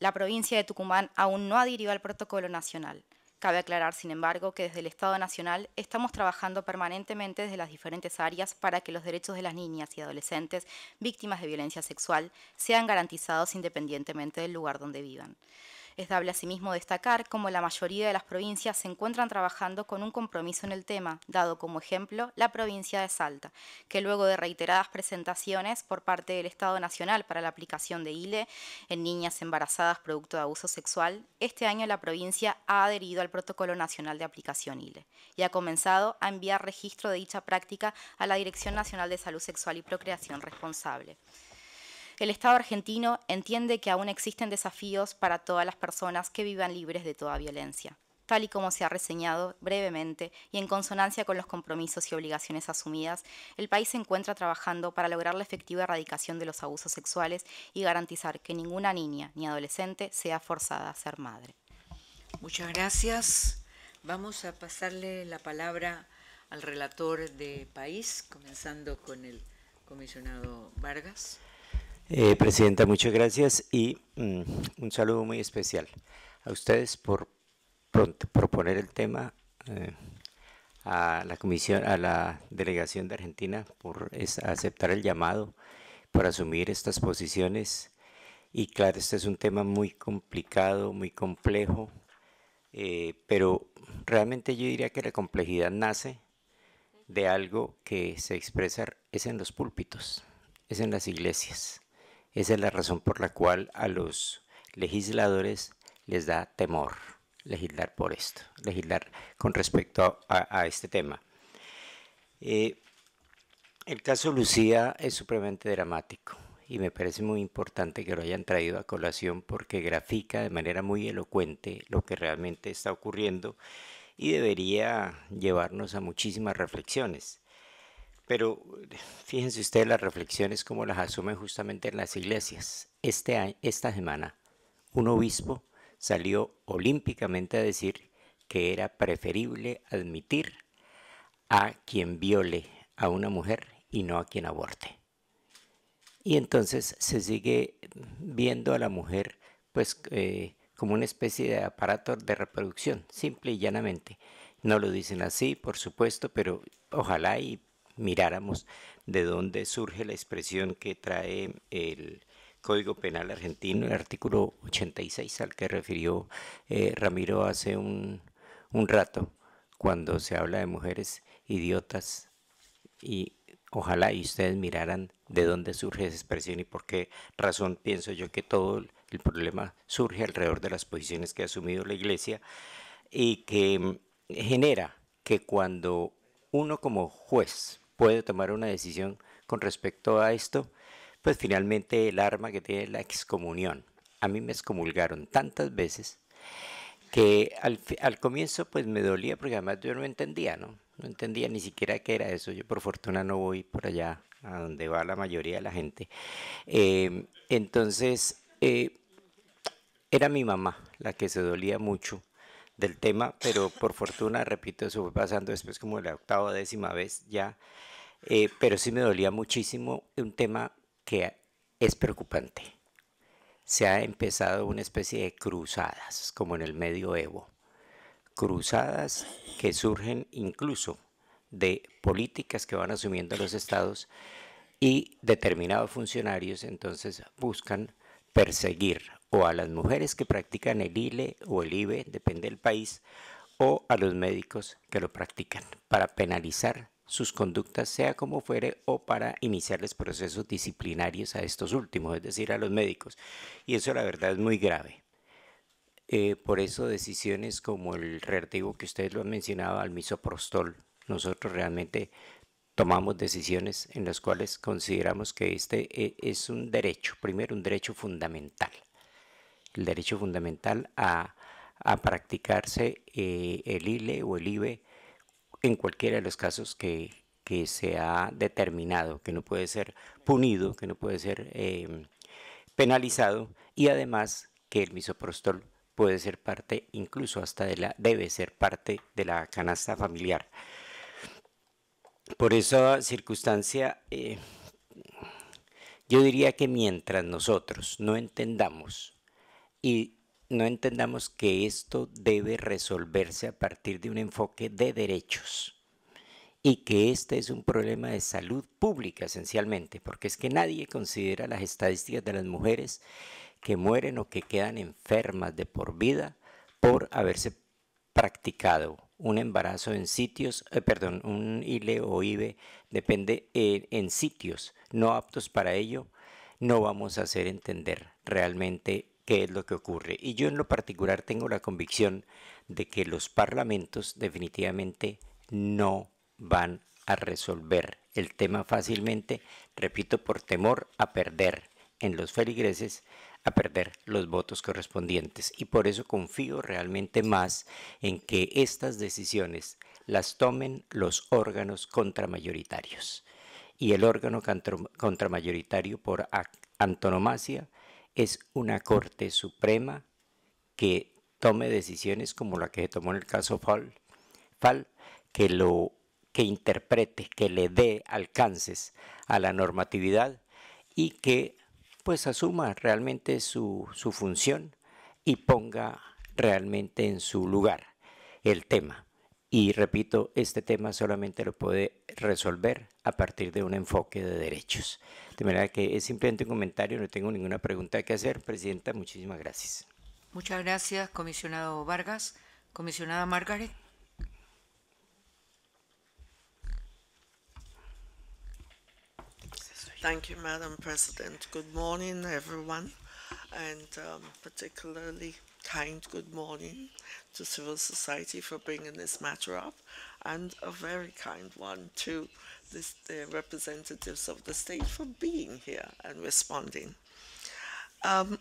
La provincia de Tucumán aún no adhirió al protocolo nacional. Cabe aclarar, sin embargo, que desde el Estado Nacional estamos trabajando permanentemente desde las diferentes áreas para que los derechos de las niñas y adolescentes víctimas de violencia sexual sean garantizados independientemente del lugar donde vivan. Es dable asimismo destacar cómo la mayoría de las provincias se encuentran trabajando con un compromiso en el tema, dado como ejemplo la provincia de Salta, que luego de reiteradas presentaciones por parte del Estado Nacional para la aplicación de ILE en niñas embarazadas producto de abuso sexual, este año la provincia ha adherido al Protocolo Nacional de Aplicación ILE y ha comenzado a enviar registro de dicha práctica a la Dirección Nacional de Salud Sexual y Procreación Responsable el Estado argentino entiende que aún existen desafíos para todas las personas que vivan libres de toda violencia tal y como se ha reseñado brevemente y en consonancia con los compromisos y obligaciones asumidas, el país se encuentra trabajando para lograr la efectiva erradicación de los abusos sexuales y garantizar que ninguna niña ni adolescente sea forzada a ser madre. Muchas gracias. Vamos a pasarle la palabra al relator de país, comenzando con el comisionado Vargas. Eh, presidenta, muchas gracias y mm, un saludo muy especial a ustedes por proponer el tema, eh, a la comisión, a la delegación de Argentina por aceptar el llamado por asumir estas posiciones. Y claro, este es un tema muy complicado, muy complejo, eh, pero realmente yo diría que la complejidad nace de algo que se expresa es en los púlpitos, es en las iglesias esa es la razón por la cual a los legisladores les da temor legislar por esto, legislar con respecto a, este tema. Eh, el caso Lucía es supremamente dramático y me parece muy importante que lo hayan traído a colación porque grafica de manera muy elocuente lo que realmente está ocurriendo y debería llevarnos a muchísimas reflexiones. Pero fíjense ustedes las reflexiones como las asumen justamente en las iglesias. Este esta semana, un obispo salió olímpicamente a decir que era preferible admitir a quien viole a una mujer y no a quien aborte. Y entonces se sigue viendo a la mujer pues eh, como una especie de aparato de reproducción, simple y llanamente. No lo dicen así, por supuesto, pero ojalá y miráramos de dónde surge la expresión que trae el Código Penal argentino, el artículo 86 al que refirió eh, Ramiro hace un, un rato, cuando se habla de mujeres idiotas y ojalá y ustedes miraran de dónde surge esa expresión y por qué razón pienso yo que todo el problema surge alrededor de las posiciones que ha asumido la iglesia y que mm, genera que cuando uno como juez puede tomar una decisión con respecto a esto, pues finalmente el arma que tiene la excomunión. A mí me excomulgaron tantas veces que al, comienzo pues me dolía porque además yo no entendía, ¿no? No entendía ni siquiera qué era eso. Yo por fortuna no voy por allá a donde va la mayoría de la gente. Em, entonces, eh, era mi mamá la que se dolía mucho del tema, pero por fortuna, repito, eso fue pasando después como la octava décima vez ya, eh, pero sí me dolía muchísimo un tema que es preocupante. Se ha empezado una especie de cruzadas, como en el medioevo, cruzadas que surgen incluso de políticas que van asumiendo los estados y determinados funcionarios entonces buscan perseguir o a las mujeres que practican el ILE o el IBE, depende del país, o a los médicos que lo practican, para penalizar sus conductas, sea como fuere, o para iniciarles procesos disciplinarios a estos últimos, es decir, a los médicos. Y eso la verdad es muy grave. Eh, por eso decisiones como el reactivo que ustedes lo han mencionado al misoprostol, nosotros realmente tomamos decisiones en las cuales consideramos que este eh, es un derecho, primero un derecho fundamental el derecho fundamental a, practicarse eh, el ILE o el IBE en cualquiera de los casos que, se ha determinado, que no puede ser punido, que no puede ser em, penalizado y además que el misoprostol puede ser parte, incluso hasta de la, debe ser parte de la canasta familiar. Por esa circunstancia, eh, yo diría que mientras nosotros no entendamos y no entendamos que esto debe resolverse a partir de un enfoque de derechos y que este es un problema de salud pública esencialmente, porque es que nadie considera las estadísticas de las mujeres que mueren o que quedan enfermas de por vida por haberse practicado un embarazo en sitios, eh, perdón, un ILE o IBE, depende, eh, en sitios no aptos para ello, no vamos a hacer entender realmente qué es lo que ocurre. Y yo en lo particular tengo la convicción de que los parlamentos definitivamente no van a resolver el tema fácilmente, repito, por temor a perder en los feligreses, a perder los votos correspondientes. Y por eso confío realmente más en que estas decisiones las tomen los órganos contramayoritarios. Y el órgano contramayoritario por antonomasia es una Corte Suprema que tome decisiones como la que se tomó en el caso Fall, que lo que interprete, que le dé alcances a la normatividad y que pues asuma realmente su función y ponga realmente en su lugar el tema. Y repito, este tema solamente lo puede resolver a partir de un enfoque de derechos. De manera que es simplemente un comentario, no tengo ninguna pregunta que hacer. Presidenta, muchísimas gracias. Muchas gracias, comisionado Vargas. Comisionada Margaret. Thank you, Madam President. Good morning, everyone, and um, particularly kind good morning to civil society for bringing this matter up, and a very kind one to this, the representatives of the state for being here and responding. Um,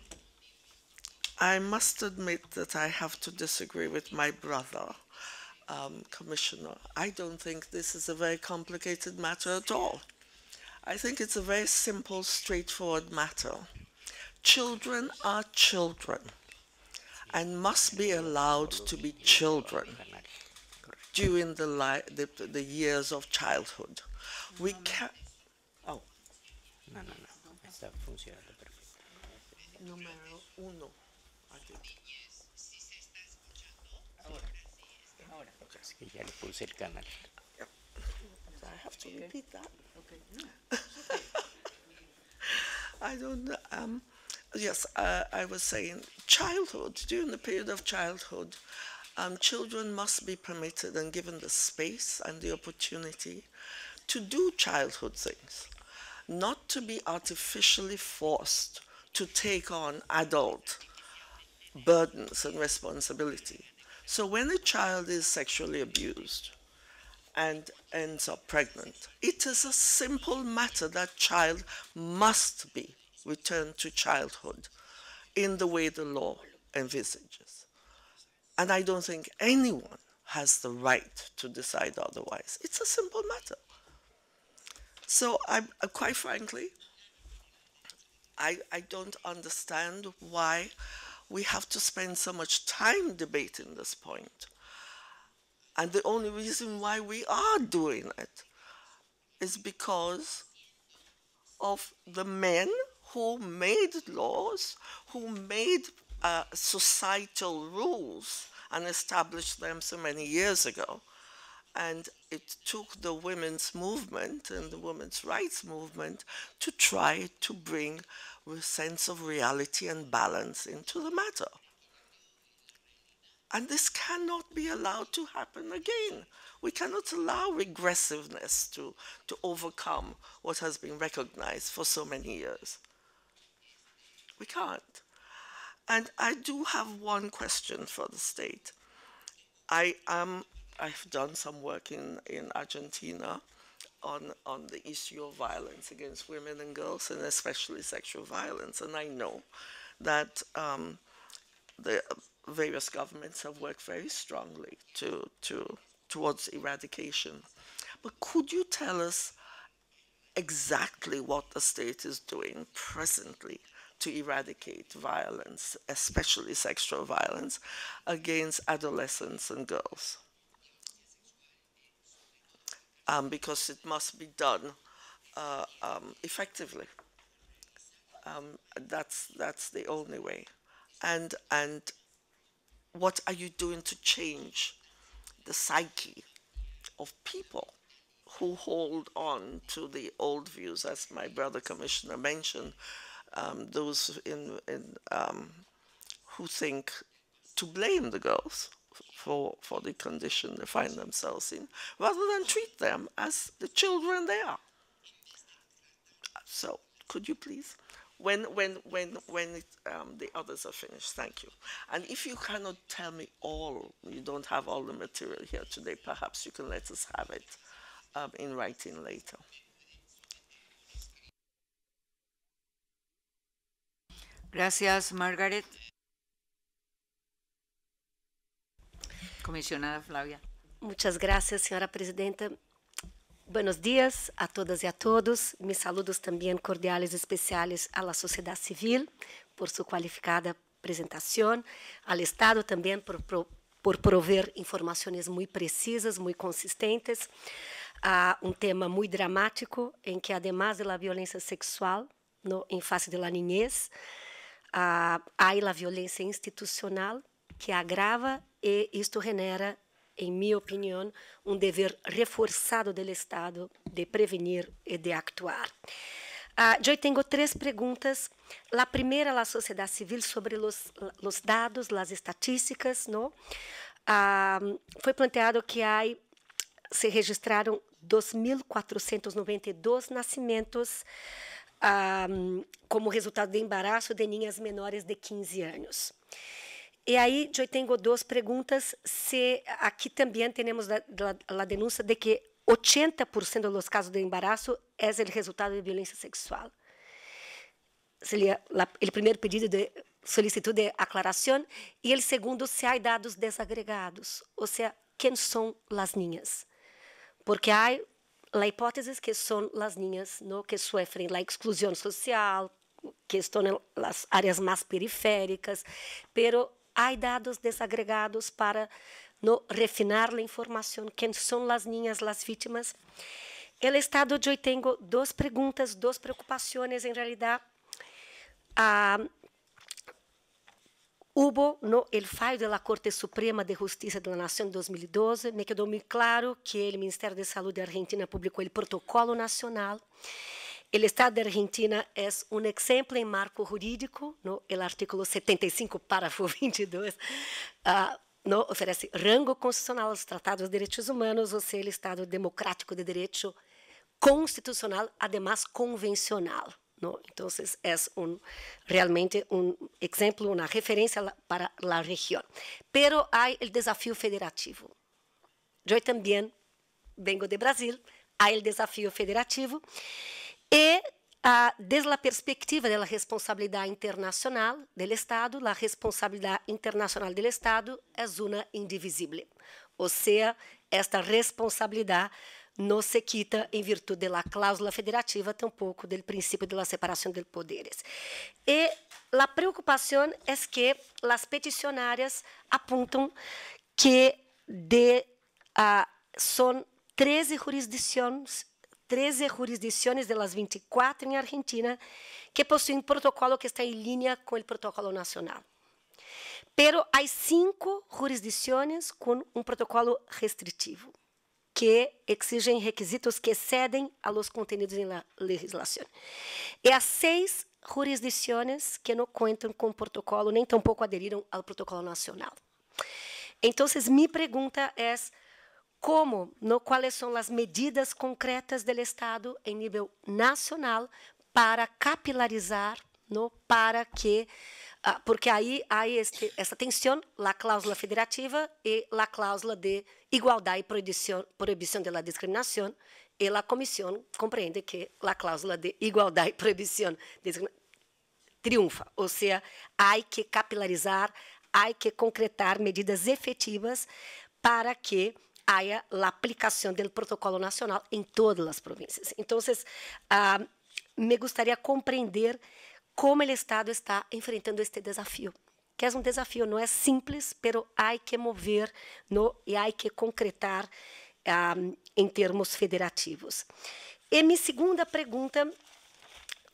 I must admit that I have to disagree with my brother, um, Commissioner. I don't think this is a very complicated matter at all. I think it's a very simple, straightforward matter. Children are children and must be allowed to be children during the, li- the, the years of childhood. We can. Oh. No, no, no. Está funcionando perfecto. Número uno. Ahora. Ahora. Así que ya le puse el canal. I have to repeat that. Okay. I don't. Um, yes, uh, I was saying childhood, during the period of childhood, um, children must be permitted and given the space and the opportunity to do childhood things, not to be artificially forced to take on adult burdens and responsibility. So when a child is sexually abused and ends up pregnant, it is a simple matter that child must be return to childhood in the way the law envisages. And I don't think anyone has the right to decide otherwise. It's a simple matter. So i uh, quite frankly, I, I don't understand why we have to spend so much time debating this point. And the only reason why we are doing it is because of the men who made laws, who made uh, societal rules and established them so many years ago. And it took the women's movement and the women's rights movement to try to bring a sense of reality and balance into the matter. And this cannot be allowed to happen again. We cannot allow regressiveness to, to overcome what has been recognized for so many years. We can't. And I do have one question for the state. I am, I've done some work in, in Argentina on, on the issue of violence against women and girls, and especially sexual violence. And I know that um, the various governments have worked very strongly to, to, towards eradication. But could you tell us exactly what the state is doing presently to eradicate violence, especially sexual violence, against adolescents and girls. Um, because it must be done uh, um, effectively. Um, that's, that's the only way. And, and what are you doing to change the psyche of people? who hold on to the old views, as my brother commissioner mentioned, um, those in, in um, who think to blame the girls for, for the condition they find themselves in, rather than treat them as the children they are. So, could you please? When, when, when, when it, um, the others are finished, thank you. And if you cannot tell me all, you don't have all the material here today, perhaps you can let us have it um, in writing later. Gracias, Margaret. Comisionada Flavia. Muchas gracias, señora presidenta. Buenos dias a todas e a todos. Mis saludos também cordiales especiais à sociedade civil por sua qualificada apresentação, ao Estado também por, por, por prover informações muito precisas, muito consistentes a um tema muito dramático em que, además da violência sexual no, em face da niñez, a, há a violência institucional que agrava e isto genera, em minha opinião, um dever reforçado do Estado de prevenir e de actuar. Ah, eu tenho três perguntas. A primeira, a sociedade civil sobre os, os dados, as estatísticas, não? Ah, foi planteado que há se registraram 2.492 nascimentos ah, como resultado do embaraço de meninas menores de 15 anos. E aí, eu tenho duas perguntas. Se aqui também temos a denúncia de que 80% dos casos de embaraço é o resultado de violência sexual. Seria o primeiro pedido de solicitude de aclaração e o segundo se há dados desagregados, ou seja, quem são as meninas? porque há a hipótese que são as niñas ¿no? que sofrem a exclusão social, que estão nas áreas mais periféricas, pero há dados desagregados para no refinar a informação quem são as niñas, as vítimas. O estado de hoje tenho duas perguntas, duas preocupações, em realidade. Ah, Hubo no el fallo de la Corte Suprema de Justicia de la Nación 2012, me quedó muy claro que el Ministerio de Salud de Argentina publicó el Protocolo Nacional. El Estado de Argentina es un ejemplo en marco jurídico, ¿no? el artículo 75, párrafo 22, uh, ah, ¿no? ofrece rango constitucional a los tratados de derechos humanos, o sea, el Estado democrático de derecho constitucional, además convencional. ¿no? Entonces es un, realmente un ejemplo, una referencia para la región. Pero hay el desafío federativo. Yo también vengo de Brasil, hay el desafío federativo. Y ah, desde la perspectiva de la responsabilidad internacional del Estado, la responsabilidad internacional del Estado es una indivisible. O sea, esta responsabilidad não se quita em virtude da cláusula federativa, tampouco do princípio de separação de poderes. E a preocupação é que as peticionárias apontam que de, ah, são 13 jurisdições 13 jurisdições das 24 em Argentina que possuem um protocolo que está em linha com o protocolo nacional. Pero há cinco jurisdições com um protocolo restritivo que exigem requisitos que excedem a los contenidos em la legislación. E é as seis jurisdições que não contam com protocolo, nem tampouco aderiram ao protocolo nacional. Então, minha pergunta é como, no, quais são as medidas concretas do Estado em nível nacional para capilarizar no para que ah, porque aí há este, essa tensão, a cláusula federativa e a cláusula de igualdade e proibição, proibição de discriminação, e a comissão compreende que a cláusula de igualdade e proibição triunfa, ou seja, há que capilarizar, há que concretar medidas efetivas para que haja a aplicação do protocolo nacional em todas as províncias. Então, uh, me gostaria de compreender como o Estado está enfrentando este desafio. Que é um desafio, não é simples, mas há que mover no, e há que concretar um, em termos federativos. E minha segunda pergunta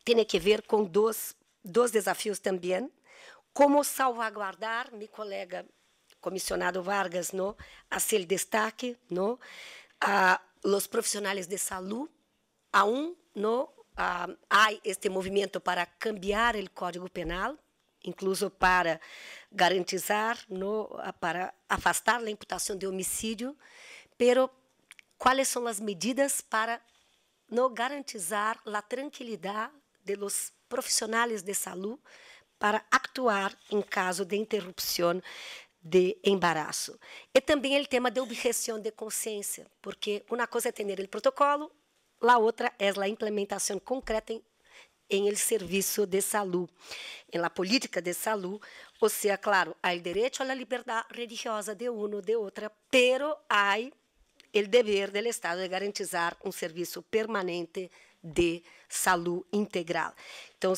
tem a ver com dois, dois desafios também. Como salvaguardar, meu colega comissionado Vargas, no, a ser destaque, no, a, os profissionais de saúde, a um, no ah, há este movimento para cambiar o Código Penal, incluso para garantizar, no, para afastar a imputação de homicídio, pero quais são as medidas para não garantizar a tranquilidade de los profissionais de saúde para actuar em caso de interrupção de embarazo. E também o tema de objeção de consciência, porque uma coisa é ter o protocolo, a outra é a implementação concreta em, em el serviço de saúde, em la política de saúde, ou seja, claro, há o direito à liberdade religiosa de uma ou de outra, pero há o dever do Estado de garantizar um serviço permanente de saúde integral. Então,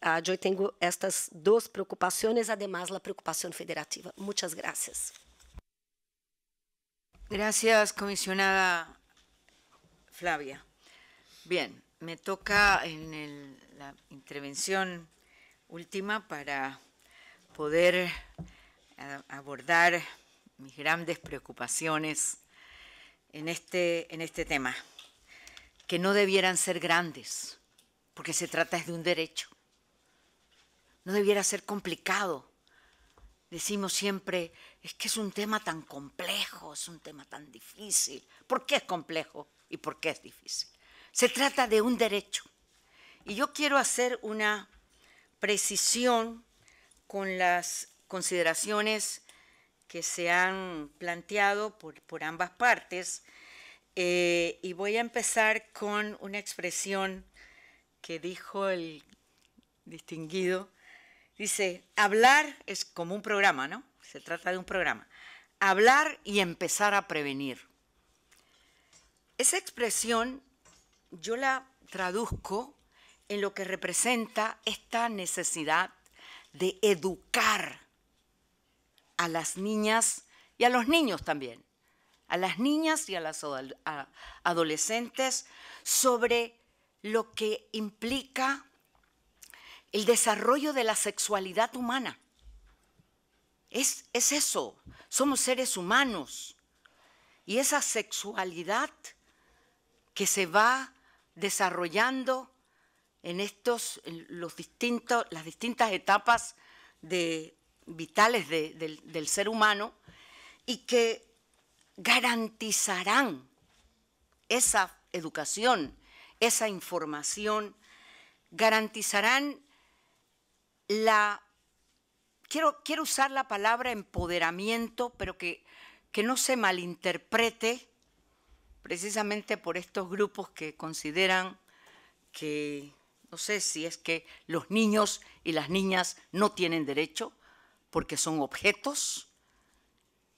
ah, eu tenho estas duas preocupações, además la preocupação federativa. Muitas graças. Gracias, comisionada Flavia. Bien, me toca en la intervención última para poder eh, abordar mis grandes preocupaciones en este, en este tema, que no debieran ser grandes, porque se trata de un derecho. No debiera ser complicado. Decimos siempre, es que es un tema tan complejo, es un tema tan difícil. ¿Por qué es complejo y por qué es difícil? Se trata de un derecho. Y yo quiero hacer una precisión con las consideraciones que se han planteado por, ambas partes. Eh, y voy a empezar con una expresión que dijo el distinguido. Dice, hablar es como un programa, ¿no? Se trata de un programa. Hablar y empezar a prevenir. Esa expresión yo la traduzco en lo que representa esta necesidad de educar a las niñas y a los niños también, a las niñas y a las adolescentes sobre lo que implica el desarrollo de la sexualidad humana. Es, es eso, somos seres humanos y esa sexualidad que se va desarrollando en estos los distintos, las distintas etapas vitales del, del ser humano y que garantizarán esa educación, esa información, garantizarán la, quiero, quiero usar la palabra empoderamiento, pero que, que no se malinterprete precisamente por estos grupos que consideran que, no sé si es que los niños y las niñas no tienen derecho porque son objetos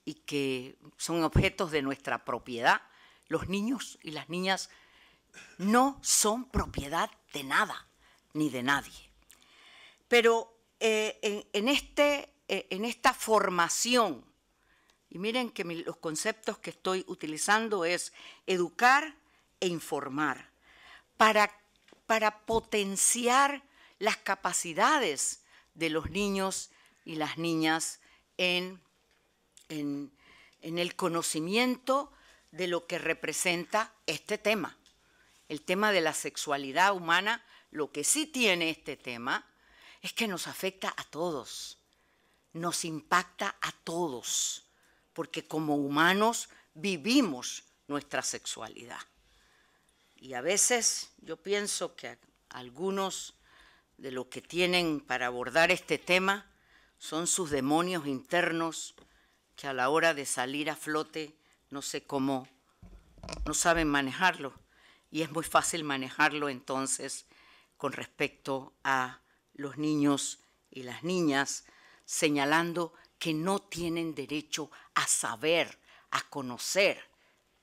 y que son objetos de nuestra propiedad. Los niños y las niñas no son propiedad de nada ni de nadie. Pero eh, en, este, eh, en esta formación y miren que los conceptos que estoy utilizando es educar e informar para, potenciar las capacidades de los niños y las niñas en el conocimiento de lo que representa este tema. El tema de la sexualidad humana, lo que sí tiene este tema es que nos afecta a todos, nos impacta a todos porque como humanos vivimos nuestra sexualidad. Y a veces yo pienso que algunos de los que tienen para abordar este tema son sus demonios internos que a la hora de salir a flote no sé cómo, no saben manejarlo. Y es muy fácil manejarlo entonces con respecto a los niños y las niñas, señalando que no tienen derecho a saber, a conocer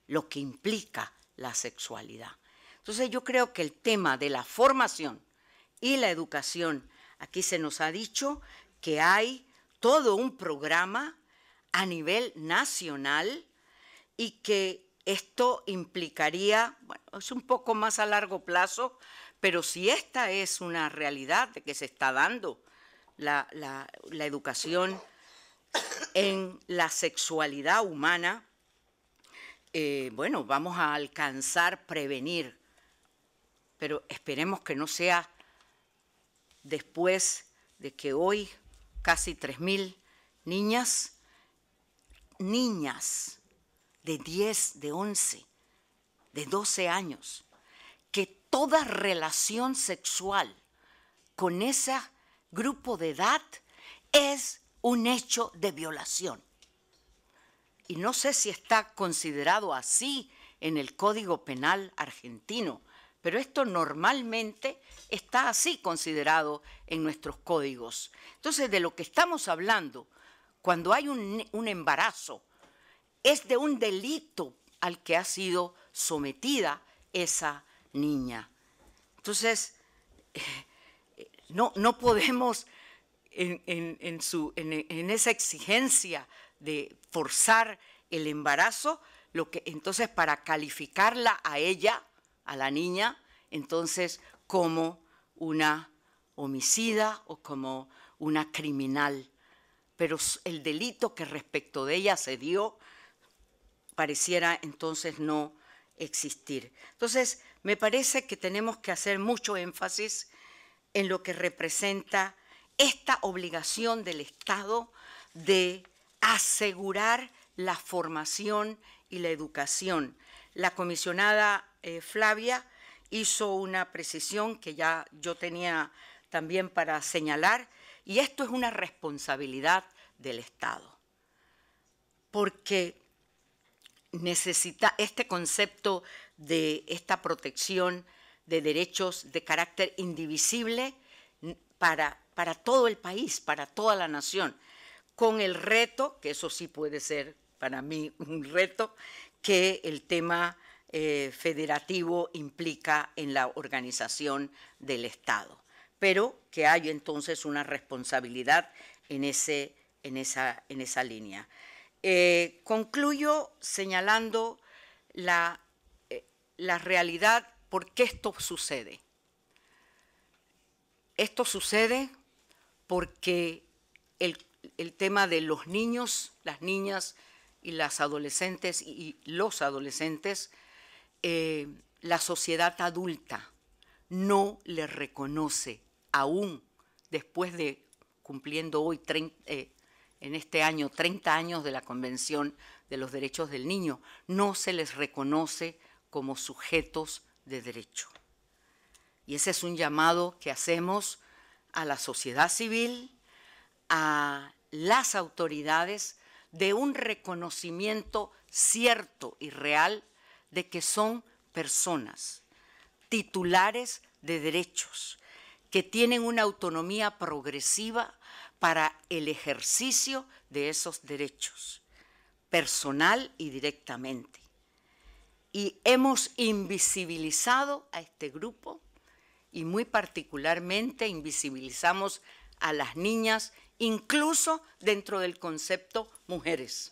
lo que implica la sexualidad. Entonces yo creo que el tema de la formación y la educación, aquí se nos ha dicho que hay todo un programa a nivel nacional y que esto implicaría, bueno, es un poco más a largo plazo, pero si esta es una realidad de que se está dando la, educación en la sexualidad humana, eh, bueno, vamos a alcanzar prevenir, pero esperemos que no sea después de que hoy casi 3.000 niñas, niñas de 10, de 11, de 12 años, que toda relación sexual con ese grupo de edad es un hecho de violación. Y no sé si está considerado así en el Código Penal argentino, pero esto normalmente está así considerado en nuestros códigos. Entonces, de lo que estamos hablando, cuando hay un, embarazo, es de un delito al que ha sido sometida esa niña. Entonces, eh, no, no podemos en, su, en, esa exigencia de forzar el embarazo, lo que entonces para calificarla a ella, a la niña, entonces como una homicida o como una criminal. Pero el delito que respecto de ella se dio pareciera entonces no existir. Entonces, me parece que tenemos que hacer mucho énfasis en lo que representa esta obligación del Estado de asegurar la formación y la educación. La comisionada eh, Flavia hizo una precisión que ya yo tenía también para señalar, y esto es una responsabilidad del Estado, porque necesita este concepto de esta protección de derechos de carácter indivisible para para todo el país, para toda la nación, con el reto, que eso sí puede ser para mí un reto, que el tema eh, federativo implica en la organización del Estado, pero que hay entonces una responsabilidad en, ese, en, esa, en esa línea. Eh, concluyo señalando la, eh, la realidad, por qué esto sucede. Esto sucede porque el, tema de los niños, las niñas y las adolescentes y, los adolescentes, eh, la sociedad adulta no les reconoce aún después de cumpliendo hoy, eh, en este año, 30 años de la Convención de los Derechos del Niño, no se les reconoce como sujetos de derecho. Y ese es un llamado que hacemos a la sociedad civil, a las autoridades, de un reconocimiento cierto y real de que son personas titulares de derechos, que tienen una autonomía progresiva para el ejercicio de esos derechos, personal y directamente. Y hemos invisibilizado a este grupo y muy particularmente invisibilizamos a las niñas, incluso dentro del concepto mujeres.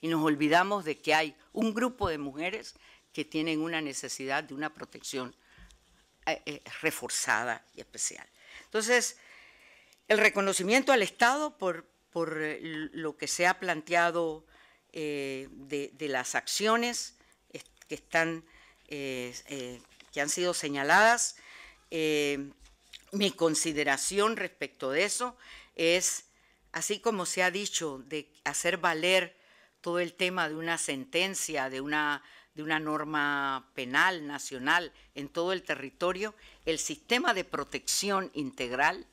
Y nos olvidamos de que hay un grupo de mujeres que tienen una necesidad de una protección eh, eh, reforzada y especial. Entonces, el reconocimiento al Estado por, eh, lo que se ha planteado de, de, las acciones que, están, que han sido señaladas, eh, mi consideración respecto de eso es, así como se ha dicho, de hacer valer todo el tema de una sentencia, de una, de una norma penal nacional en todo el territorio, el sistema de protección integral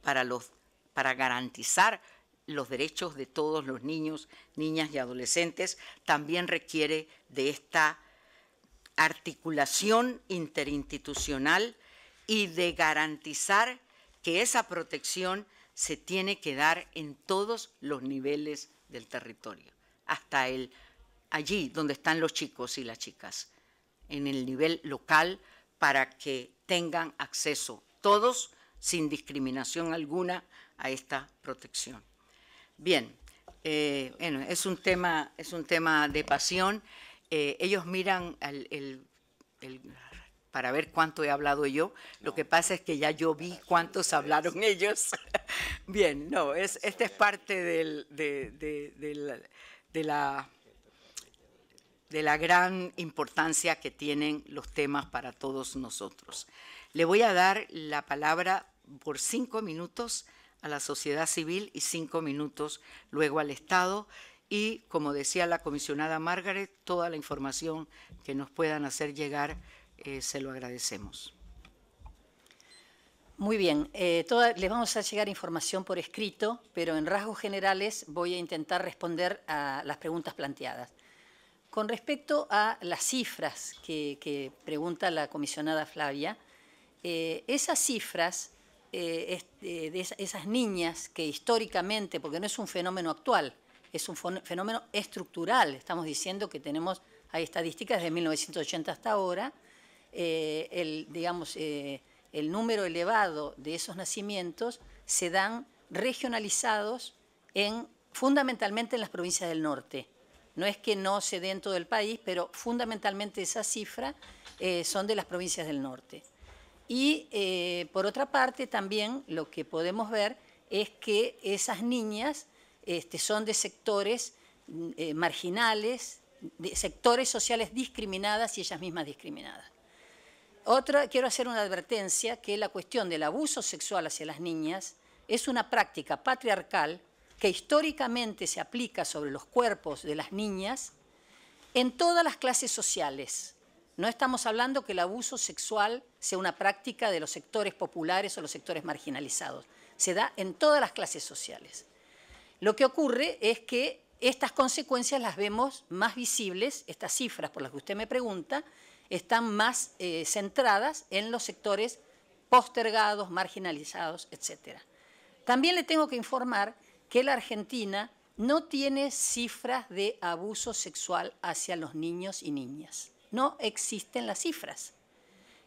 para, los, para garantizar los derechos de todos los niños, niñas y adolescentes, también requiere de esta articulación interinstitucional y de garantizar que esa protección se tiene que dar en todos los niveles del territorio, hasta el allí donde están los chicos y las chicas, en el nivel local para que tengan acceso todos sin discriminación alguna a esta protección. Bien, eh, bueno, es un tema, es un tema de pasión. Eh, ellos miran el para ver cuánto he hablado yo. Lo que pasa es que ya yo vi cuántos hablaron ellos. Bien, no, es, esta es parte de, la, de la gran importancia que tienen los temas para todos nosotros. Le voy a dar la palabra por cinco minutos a la sociedad civil y cinco minutos luego al Estado y, como decía la comisionada Margaret, toda la información que nos puedan hacer llegar eh, se lo agradecemos. Muy bien, eh, les vamos a llegar información por escrito, pero en rasgos generales voy a intentar responder a las preguntas planteadas. Con respecto a las cifras que, pregunta la comisionada Flavia, eh, esas cifras de esas niñas que históricamente, porque no es un fenómeno actual, es un fenómeno estructural, estamos diciendo que tenemos, hay estadísticas de 1980 hasta ahora, eh, el, digamos, eh, el número elevado de esos nacimientos se dan regionalizados en, fundamentalmente en las provincias del norte. No es que no se den en todo el país, pero fundamentalmente esa cifra eh, son de las provincias del norte. Y por otra parte también lo que podemos ver es que esas niñas este, son de sectores mm, marginales, de sectores sociales discriminadas y ellas mismas discriminadas. Otra, quiero hacer una advertencia que la cuestión del abuso sexual hacia las niñas es una práctica patriarcal que históricamente se aplica sobre los cuerpos de las niñas en todas las clases sociales. No estamos hablando que el abuso sexual sea una práctica de los sectores populares o los sectores marginalizados. Se da en todas las clases sociales. Lo que ocurre es que estas consecuencias las vemos más visibles, estas cifras por las que usted me pregunta, están más eh, centradas en los sectores postergados, marginalizados, etc. También le tengo que informar que la Argentina no tiene cifras de abuso sexual hacia los niños y niñas. No existen las cifras.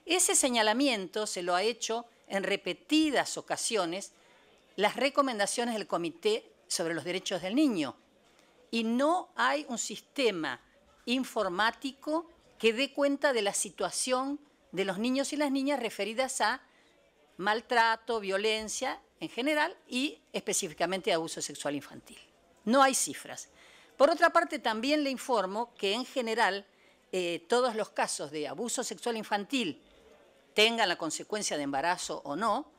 Ese señalamiento se lo ha hecho en repetidas ocasiones las recomendaciones del Comité sobre los Derechos del Niño. Y no hay un sistema informático que dé cuenta de la situación de los niños y las niñas referidas a maltrato, violencia en general y específicamente abuso sexual infantil. No hay cifras. Por otra parte, también le informo que en general eh, todos los casos de abuso sexual infantil, tengan la consecuencia de embarazo o no,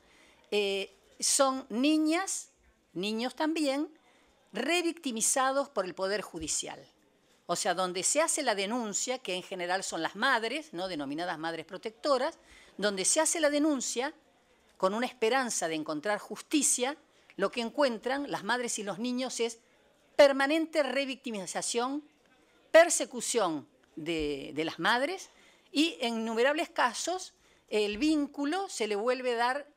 eh, son niñas, niños también, revictimizados por el Poder Judicial o sea, donde se hace la denuncia, que en general son las madres, ¿no? denominadas madres protectoras, donde se hace la denuncia con una esperanza de encontrar justicia, lo que encuentran las madres y los niños es permanente revictimización, persecución de, las madres y en innumerables casos el vínculo se le vuelve a dar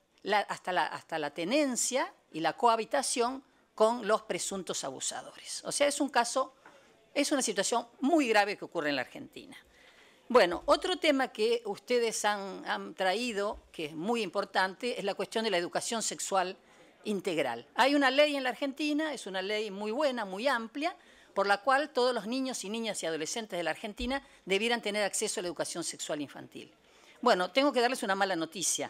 hasta, la, hasta la tenencia y la cohabitación con los presuntos abusadores. O sea, es un caso es una situación muy grave que ocurre en la Argentina. Bueno, otro tema que ustedes han, traído, que es muy importante, es la cuestión de la educación sexual integral. Hay una ley en la Argentina, es una ley muy buena, muy amplia, por la cual todos los niños y niñas y adolescentes de la Argentina debieran tener acceso a la educación sexual infantil. Bueno, tengo que darles una mala noticia,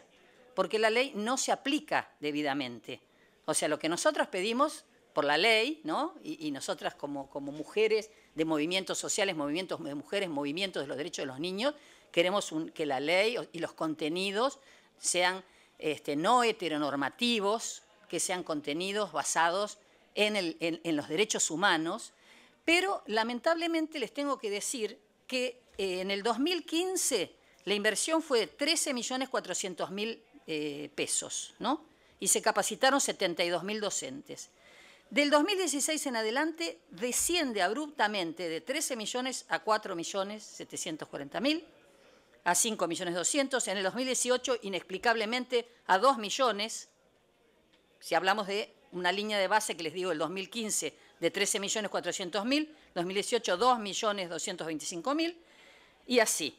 porque la ley no se aplica debidamente. O sea, lo que nosotros pedimos por la ley, ¿no? Y, nosotras como, mujeres de movimientos sociales, movimientos de mujeres, movimientos de los derechos de los niños, queremos que la ley y los contenidos sean este, no heteronormativos, que sean contenidos basados en, los derechos humanos, pero lamentablemente les tengo que decir que eh, en el 2015 la inversión fue de 13.400.000 eh, pesos, ¿no? Y se capacitaron 72.000 docentes. Del 2016 en adelante desciende abruptamente de 13 millones a 4 millones 740 mil, a 5 millones 200, en el 2018 inexplicablemente a 2 millones, si hablamos de una línea de base que les digo el 2015 de 13 millones 400 mil, 2018 2 millones 225 mil y así.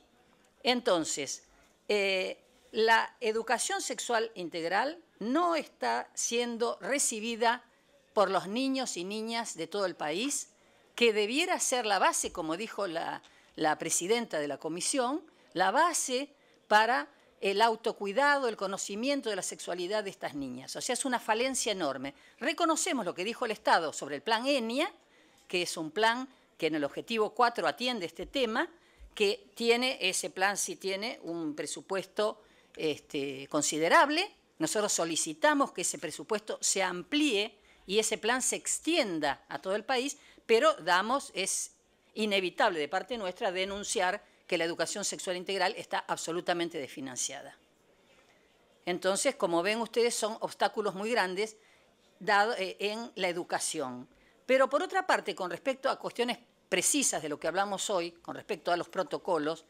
Entonces, eh, la educación sexual integral no está siendo recibida por los niños y niñas de todo el país, que debiera ser la base, como dijo la, presidenta de la comisión, la base para el autocuidado, el conocimiento de la sexualidad de estas niñas. O sea, es una falencia enorme. Reconocemos lo que dijo el Estado sobre el plan ENIA, que es un plan que en el objetivo 4 atiende este tema, que tiene, ese plan sí tiene un presupuesto este, considerable. Nosotros solicitamos que ese presupuesto se amplíe y ese plan se extienda a todo el país, pero damos, es inevitable de parte nuestra denunciar que la educación sexual integral está absolutamente desfinanciada. Entonces, como ven ustedes, son obstáculos muy grandes dado, eh, en la educación. Pero por otra parte, con respecto a cuestiones precisas de lo que hablamos hoy, con respecto a los protocolos,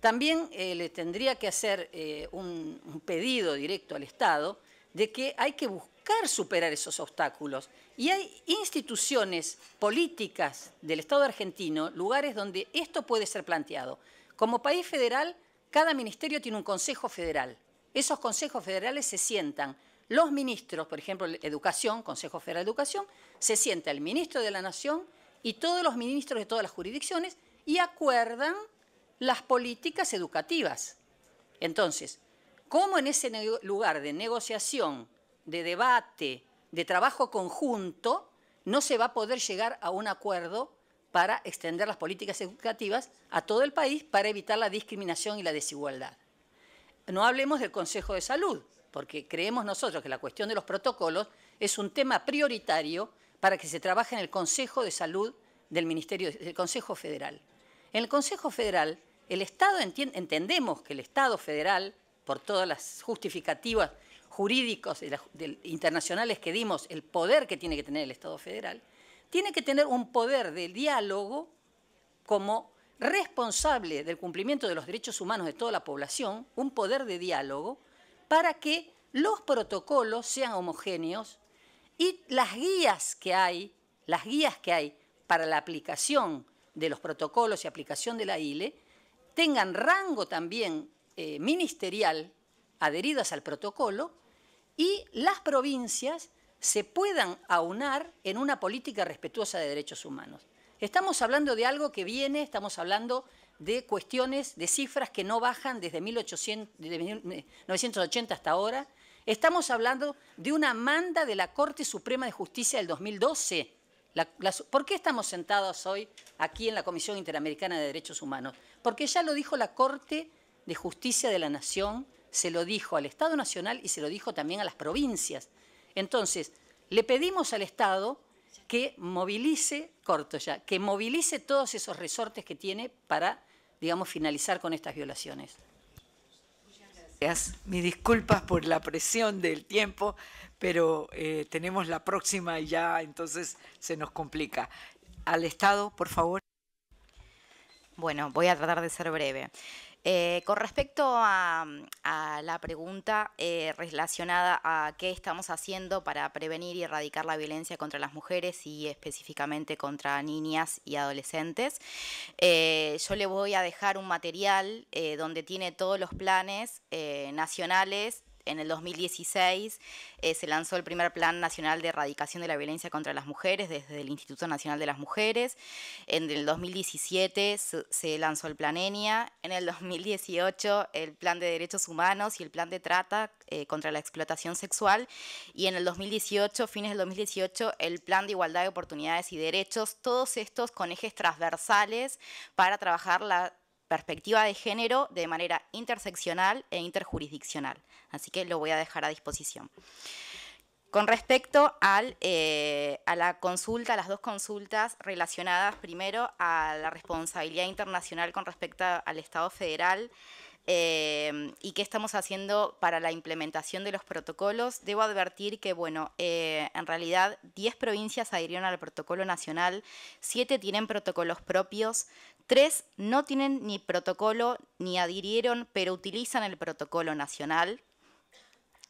también eh, le tendría que hacer eh, un, pedido directo al Estado de que hay que buscar superar esos obstáculos. Y hay instituciones políticas del Estado argentino, lugares donde esto puede ser planteado. Como país federal, cada ministerio tiene un consejo federal. Esos consejos federales se sientan. Los ministros, por ejemplo, Educación, Consejo Federal de Educación, se sienta el ministro de la Nación y todos los ministros de todas las jurisdicciones y acuerdan las políticas educativas. Entonces, cómo en ese lugar de negociación, de debate, de trabajo conjunto, no se va a poder llegar a un acuerdo para extender las políticas educativas a todo el país para evitar la discriminación y la desigualdad. No hablemos del Consejo de Salud, porque creemos nosotros que la cuestión de los protocolos es un tema prioritario para que se trabaje en el Consejo de Salud del Ministerio del Consejo Federal. En el Consejo Federal, el Estado entendemos que el Estado federal por todas las justificativas jurídicos internacionales que dimos, el poder que tiene que tener el Estado federal, tiene que tener un poder de diálogo como responsable del cumplimiento de los derechos humanos de toda la población, un poder de diálogo para que los protocolos sean homogéneos y las guías que hay, las guías que hay para la aplicación de los protocolos y aplicación de la ILE tengan rango también eh, ministerial adheridas al protocolo y las provincias se puedan aunar en una política respetuosa de derechos humanos. Estamos hablando de algo que viene, estamos hablando de cuestiones, de cifras que no bajan desde, 1800, 1980 hasta ahora. Estamos hablando de una manda de la Corte Suprema de Justicia del 2012. ¿Por qué estamos sentados hoy aquí en la Comisión Interamericana de Derechos Humanos? Porque ya lo dijo la Corte de Justicia de la Nación se lo dijo al Estado Nacional y se lo dijo también a las provincias. Entonces, le pedimos al Estado que movilice, corto ya, que movilice todos esos resortes que tiene para, digamos, finalizar con estas violaciones. Mis disculpas por la presión del tiempo, pero eh, tenemos la próxima y ya entonces se nos complica. Al Estado, por favor. Bueno, voy a tratar de ser breve. Eh, con respecto a, mm, la pregunta eh, relacionada a qué estamos haciendo para prevenir y erradicar la violencia contra las mujeres y específicamente contra niñas y adolescentes, eh, yo le voy a dejar un material donde tiene todos los planes nacionales en el 2016 eh, se lanzó el primer Plan Nacional de Erradicación de la Violencia contra las Mujeres desde el Instituto Nacional de las Mujeres. En el 2017 se, lanzó el Plan ENIA. En el 2018 el Plan de Derechos Humanos y el Plan de Trata eh, contra la Explotación Sexual. Y en el 2018, fines del 2018, el Plan de Igualdad de Oportunidades y Derechos. Todos estos con ejes transversales para trabajar la perspectiva de género de manera interseccional e interjurisdiccional. Así que lo voy a dejar a disposición. Con respecto eh, a la consulta, las dos consultas relacionadas primero a la responsabilidad internacional con respecto al Estado federal eh, y qué estamos haciendo para la implementación de los protocolos, debo advertir que, bueno, eh, en realidad 10 provincias adhirieron al protocolo nacional, 7 tienen protocolos propios, Tres, no tienen ni protocolo ni adhirieron, pero utilizan el protocolo nacional.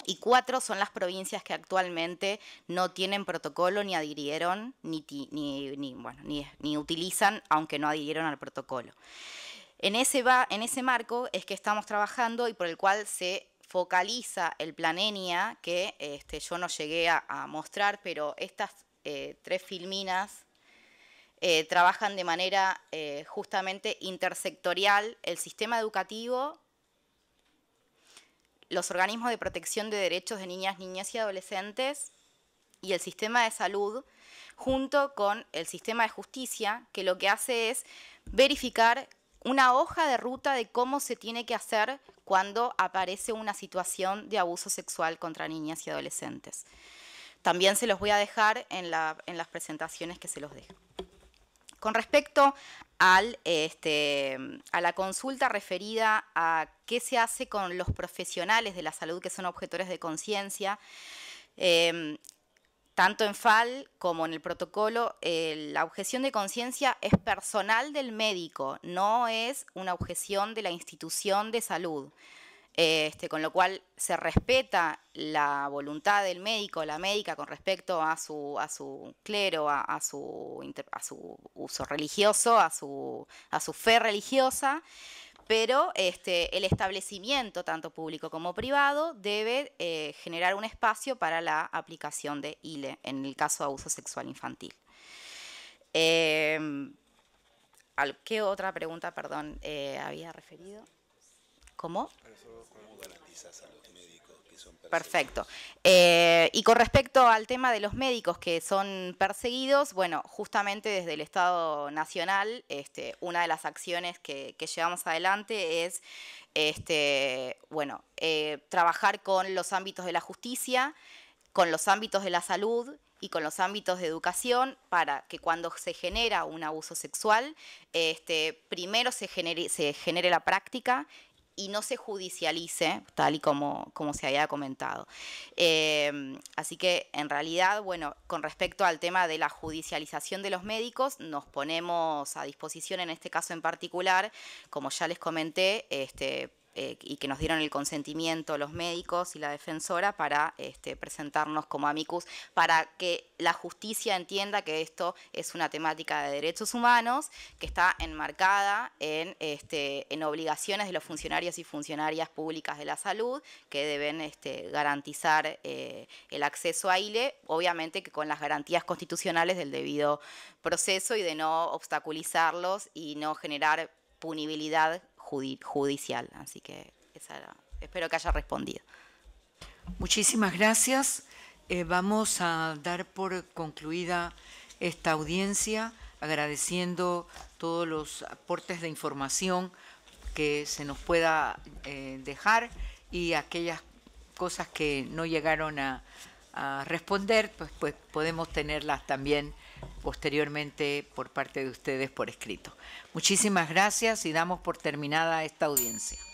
Y cuatro son las provincias que actualmente no tienen protocolo ni adhirieron, ni, ni, ni, utilizan, aunque no adhirieron al protocolo. En ese, va, en ese marco es que estamos trabajando y por el cual se focaliza el ENIA, que este, yo no llegué a, mostrar, pero estas eh, tres filminas eh, trabajan de manera eh, justamente intersectorial el sistema educativo, los organismos de protección de derechos de niñas, niñas y adolescentes y el sistema de salud, junto con el sistema de justicia, que lo que hace es verificar una hoja de ruta de cómo se tiene que hacer cuando aparece una situación de abuso sexual contra niñas y adolescentes. También se los voy a dejar en las presentaciones que se los dejo. Con respecto este, a la consulta referida a qué se hace con los profesionales de la salud que son objetores de conciencia, em, tanto en FAL como en el protocolo, eh, la objeción de conciencia es personal del médico, no es una objeción de la institución de salud. Este, con lo cual se respeta la voluntad del médico, o la médica, con respecto a su, clero, a, su, uso religioso, a su, fe religiosa, pero este, el establecimiento, tanto público como privado, debe eh, generar un espacio para la aplicación de ILE en el caso de abuso sexual infantil. Em, ¿Qué otra pregunta, perdón, eh, había referido? ¿Cómo? ¿Cómo garantizas a los que son perseguidos? Perfecto. Eh, y con respecto al tema de los médicos que son perseguidos, bueno, justamente desde el Estado Nacional, este, una de las acciones que, llevamos adelante es este, bueno, eh, trabajar con los ámbitos de la justicia, con los ámbitos de la salud y con los ámbitos de educación para que cuando se genera un abuso sexual, este, primero se genere la práctica y no se judicialice, tal y como, como se había comentado. Em, así que, en realidad, bueno, con respecto al tema de la judicialización de los médicos, nos ponemos a disposición, en este caso en particular, como ya les comenté, este, eh, y que nos dieron el consentimiento los médicos y la defensora para este, presentarnos como amicus, para que la justicia entienda que esto es una temática de derechos humanos que está enmarcada en, este, en obligaciones de los funcionarios y funcionarias públicas de la salud que deben este, garantizar eh, el acceso a ILE, obviamente que con las garantías constitucionales del debido proceso y de no obstaculizarlos y no generar punibilidad judicial. Así que espero que haya respondido. Muchísimas gracias. Eh, vamos a dar por concluida esta audiencia, agradeciendo todos los aportes de información que se nos pueda eh, dejar y aquellas cosas que no llegaron a, responder, pues, pues podemos tenerlas también posteriormente por parte de ustedes por escrito. Muchísimas gracias y damos por terminada esta audiencia.